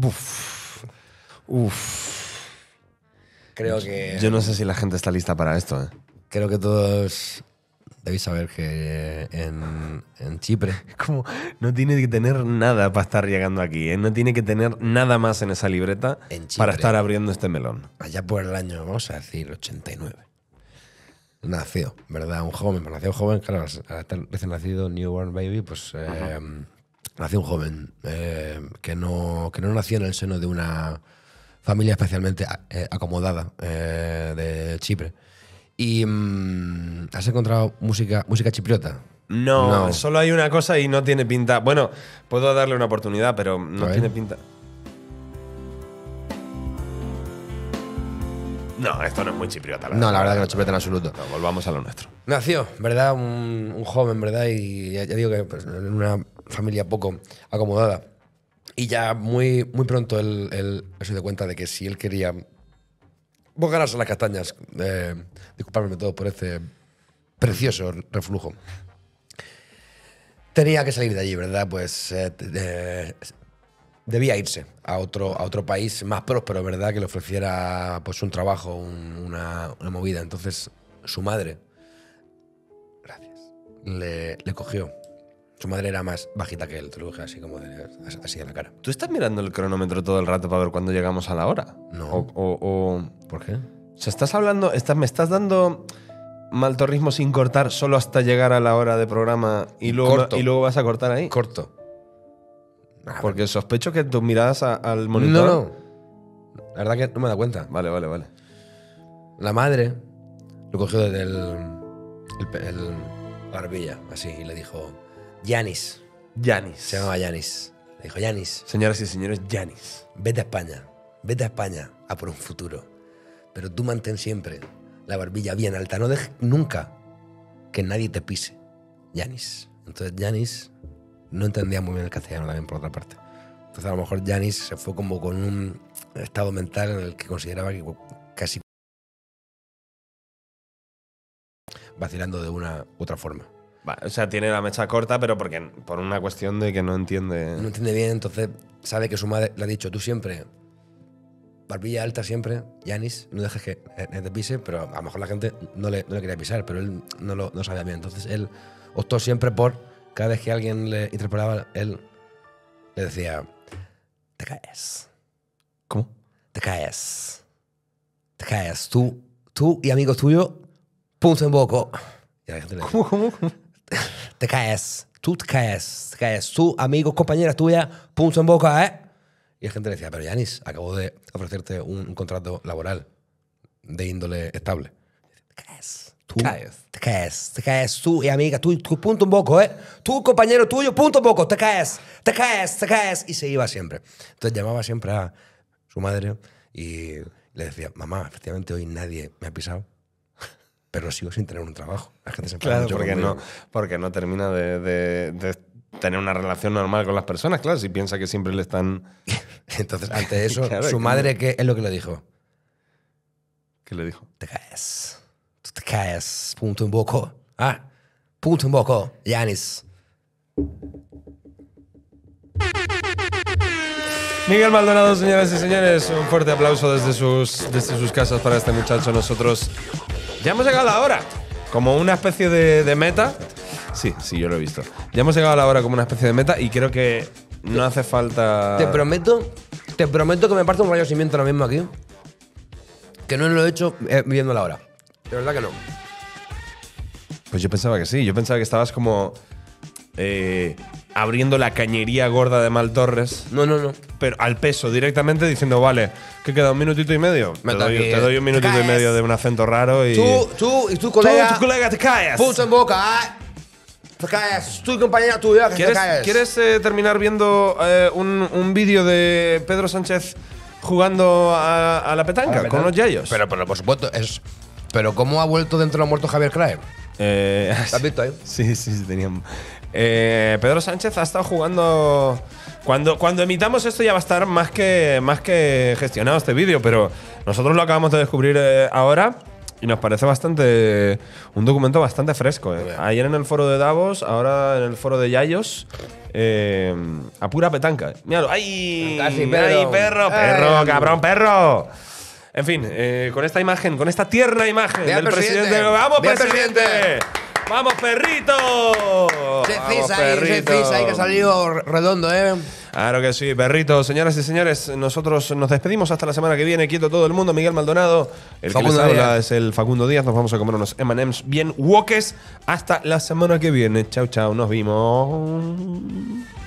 Uf. Uf. Creo que. Yo no sé si la gente está lista para esto. ¿eh? Creo que todos debéis saber que en, Chipre. Como no tiene que tener nada para estar llegando aquí, ¿eh? no tiene que tener nada más en esa libreta para estar abriendo este melón. Allá por el año, vamos a decir, 89 nació, ¿verdad? Un joven, pues, nació joven, claro, nacido, newborn baby, pues em, nació un joven em, que, no, que no nació en el seno de una familia especialmente eh, acomodada eh, de Chipre. ¿Y mm, has encontrado música, música chipriota? no, solo hay una cosa y no tiene pinta. Bueno, puedo darle una oportunidad, pero no tiene pinta. No, esto no es muy chipriota. no, la verdad que no es chipriota en absoluto. volvamos a lo nuestro. Nació, ¿verdad? Un, joven, ¿verdad? Y ya, digo que pues, en una familia poco acomodada. Y ya muy, muy pronto él, se dio cuenta de que si él quería vos las castañas, eh, todo por este precioso reflujo. Tenía que salir de allí, ¿verdad? Pues eh, eh, debía irse a otro, a otro país más próspero, ¿verdad? Que le ofreciera pues, un trabajo, una, movida. Entonces, su madre, gracias, le, cogió. Su madre era más bajita que él, te lo dije así como así en la cara. ¿Tú estás mirando el cronómetro todo el rato para ver cuándo llegamos a la hora? No. O, ¿Por qué? O estás hablando, estás, me estás dando mal sin cortar solo hasta llegar a la hora de programa y luego, y luego vas a cortar ahí. Corto. Porque sospecho que tus miradas al monitor. No, no. La verdad que no me da cuenta. Vale, vale, vale. La madre lo cogió desde el, barbilla, así, y le dijo: Yanis. Yanis. Se llamaba Yanis. Le dijo: Yanis. Señoras y señores, Yanis. Vete a España. Vete a España a por un futuro. Pero tú mantén siempre la barbilla bien alta. No dejes nunca que nadie te pise. Yanis. Entonces, Yanis no entendía muy bien el castellano también, por otra parte. Entonces, a lo mejor Janis se fue como con un estado mental en el que consideraba que casi vacilando de una u otra forma. o sea, tiene la mecha corta, pero porque por una cuestión de que no entiende. No entiende bien, entonces sabe que su madre le ha dicho, tú siempre, barbilla alta siempre, Janis, no dejes que eh, te pise, pero a lo mejor la gente no le, no le quería pisar, pero él no lo no sabía bien. Entonces él optó siempre por cada vez que alguien le interpelaba, él le decía, te caes. ¿Cómo? Te caes. Te caes. Tú, tú y amigos tuyo, punto en boca. Y la gente le decía, ¿Cómo, cómo, Te caes. Tú te caes. Te caes. Tú, amigos, compañeras tuyas, punto en boca, ¿eh? Y la gente le decía, pero Yanis, acabo de ofrecerte un, contrato laboral de índole estable. Te caes. Tú caes. Te caes, te caes tú y eh, amiga, tú, tú, punto un poco, ¿eh? Tú, compañero tuyo, punto un poco, te caes, te caes, te caes. Y se iba siempre. Entonces llamaba siempre a su madre y le decía, mamá, efectivamente hoy nadie me ha pisado, pero sigo sin tener un trabajo. La gente se claro, porque no, porque no termina de, tener una relación normal con las personas, claro, si piensa que siempre le están... Entonces, ante eso, su madre, ¿qué es lo que le dijo? ¿Qué le dijo? Te caes. Punto boco. Ah, punto Puntumboko, Yanis. Miguel Maldonado, señoras y señores, un fuerte aplauso desde sus, desde sus casas para este muchacho. Nosotros ya hemos llegado a la hora, como una especie de, meta. Sí, sí, yo lo he visto. Ya hemos llegado a la hora como una especie de meta y creo que no hace falta. Te prometo, te prometo que me parto un rayo cimiento ahora mismo aquí. Que no lo he hecho eh, viendo la hora. De verdad que no. Pues yo pensaba que sí. Yo pensaba que estabas como. Eh, abriendo la cañería gorda de Mal Torres. No, no, no. Pero al peso, directamente diciendo, vale, que queda un minutito y medio. Me te, doy, te, doy, un minutito y medio de un acento raro y. Tú, tú y tu colega. Tú, tu colega te caes Puto en boca, ¿eh? Te caes Tú y compañera tuya que te caes. ¿Quieres eh, terminar viendo un, vídeo de Pedro Sánchez jugando a, la petanca con los yayos? Pero, pero por supuesto, es. Pero ¿cómo ha vuelto dentro de los muertos Javier Crae? Eh, has visto ahí? Sí, sí, sí, eh, Pedro Sánchez ha estado jugando. Cuando, cuando emitamos esto ya va a estar más que, más que gestionado este vídeo, pero nosotros lo acabamos de descubrir eh, ahora y nos parece bastante. Un documento bastante fresco. Eh. Ayer en el foro de Davos, ahora en el foro de Yayos. a pura petanca. Míralo. ¡Ay! Casi, ¡Ay, perro! ¡Perro, cabrón, perro! En fin, eh, con esta imagen, con esta tierna imagen del presidente. ¡Vamos, presidente! ¡Vamos, perrito! Vamos, ahí, fisa ahí, que salido redondo, ¿eh? Claro que sí, perrito. Señoras y señores, nosotros nos despedimos hasta la semana que viene. Quieto todo el mundo. Miguel Maldonado, el que les habla es el Facundo Díaz. Nos vamos a comer unos M&M's bien woques Hasta la semana que viene. Chao, chao. Nos vimos.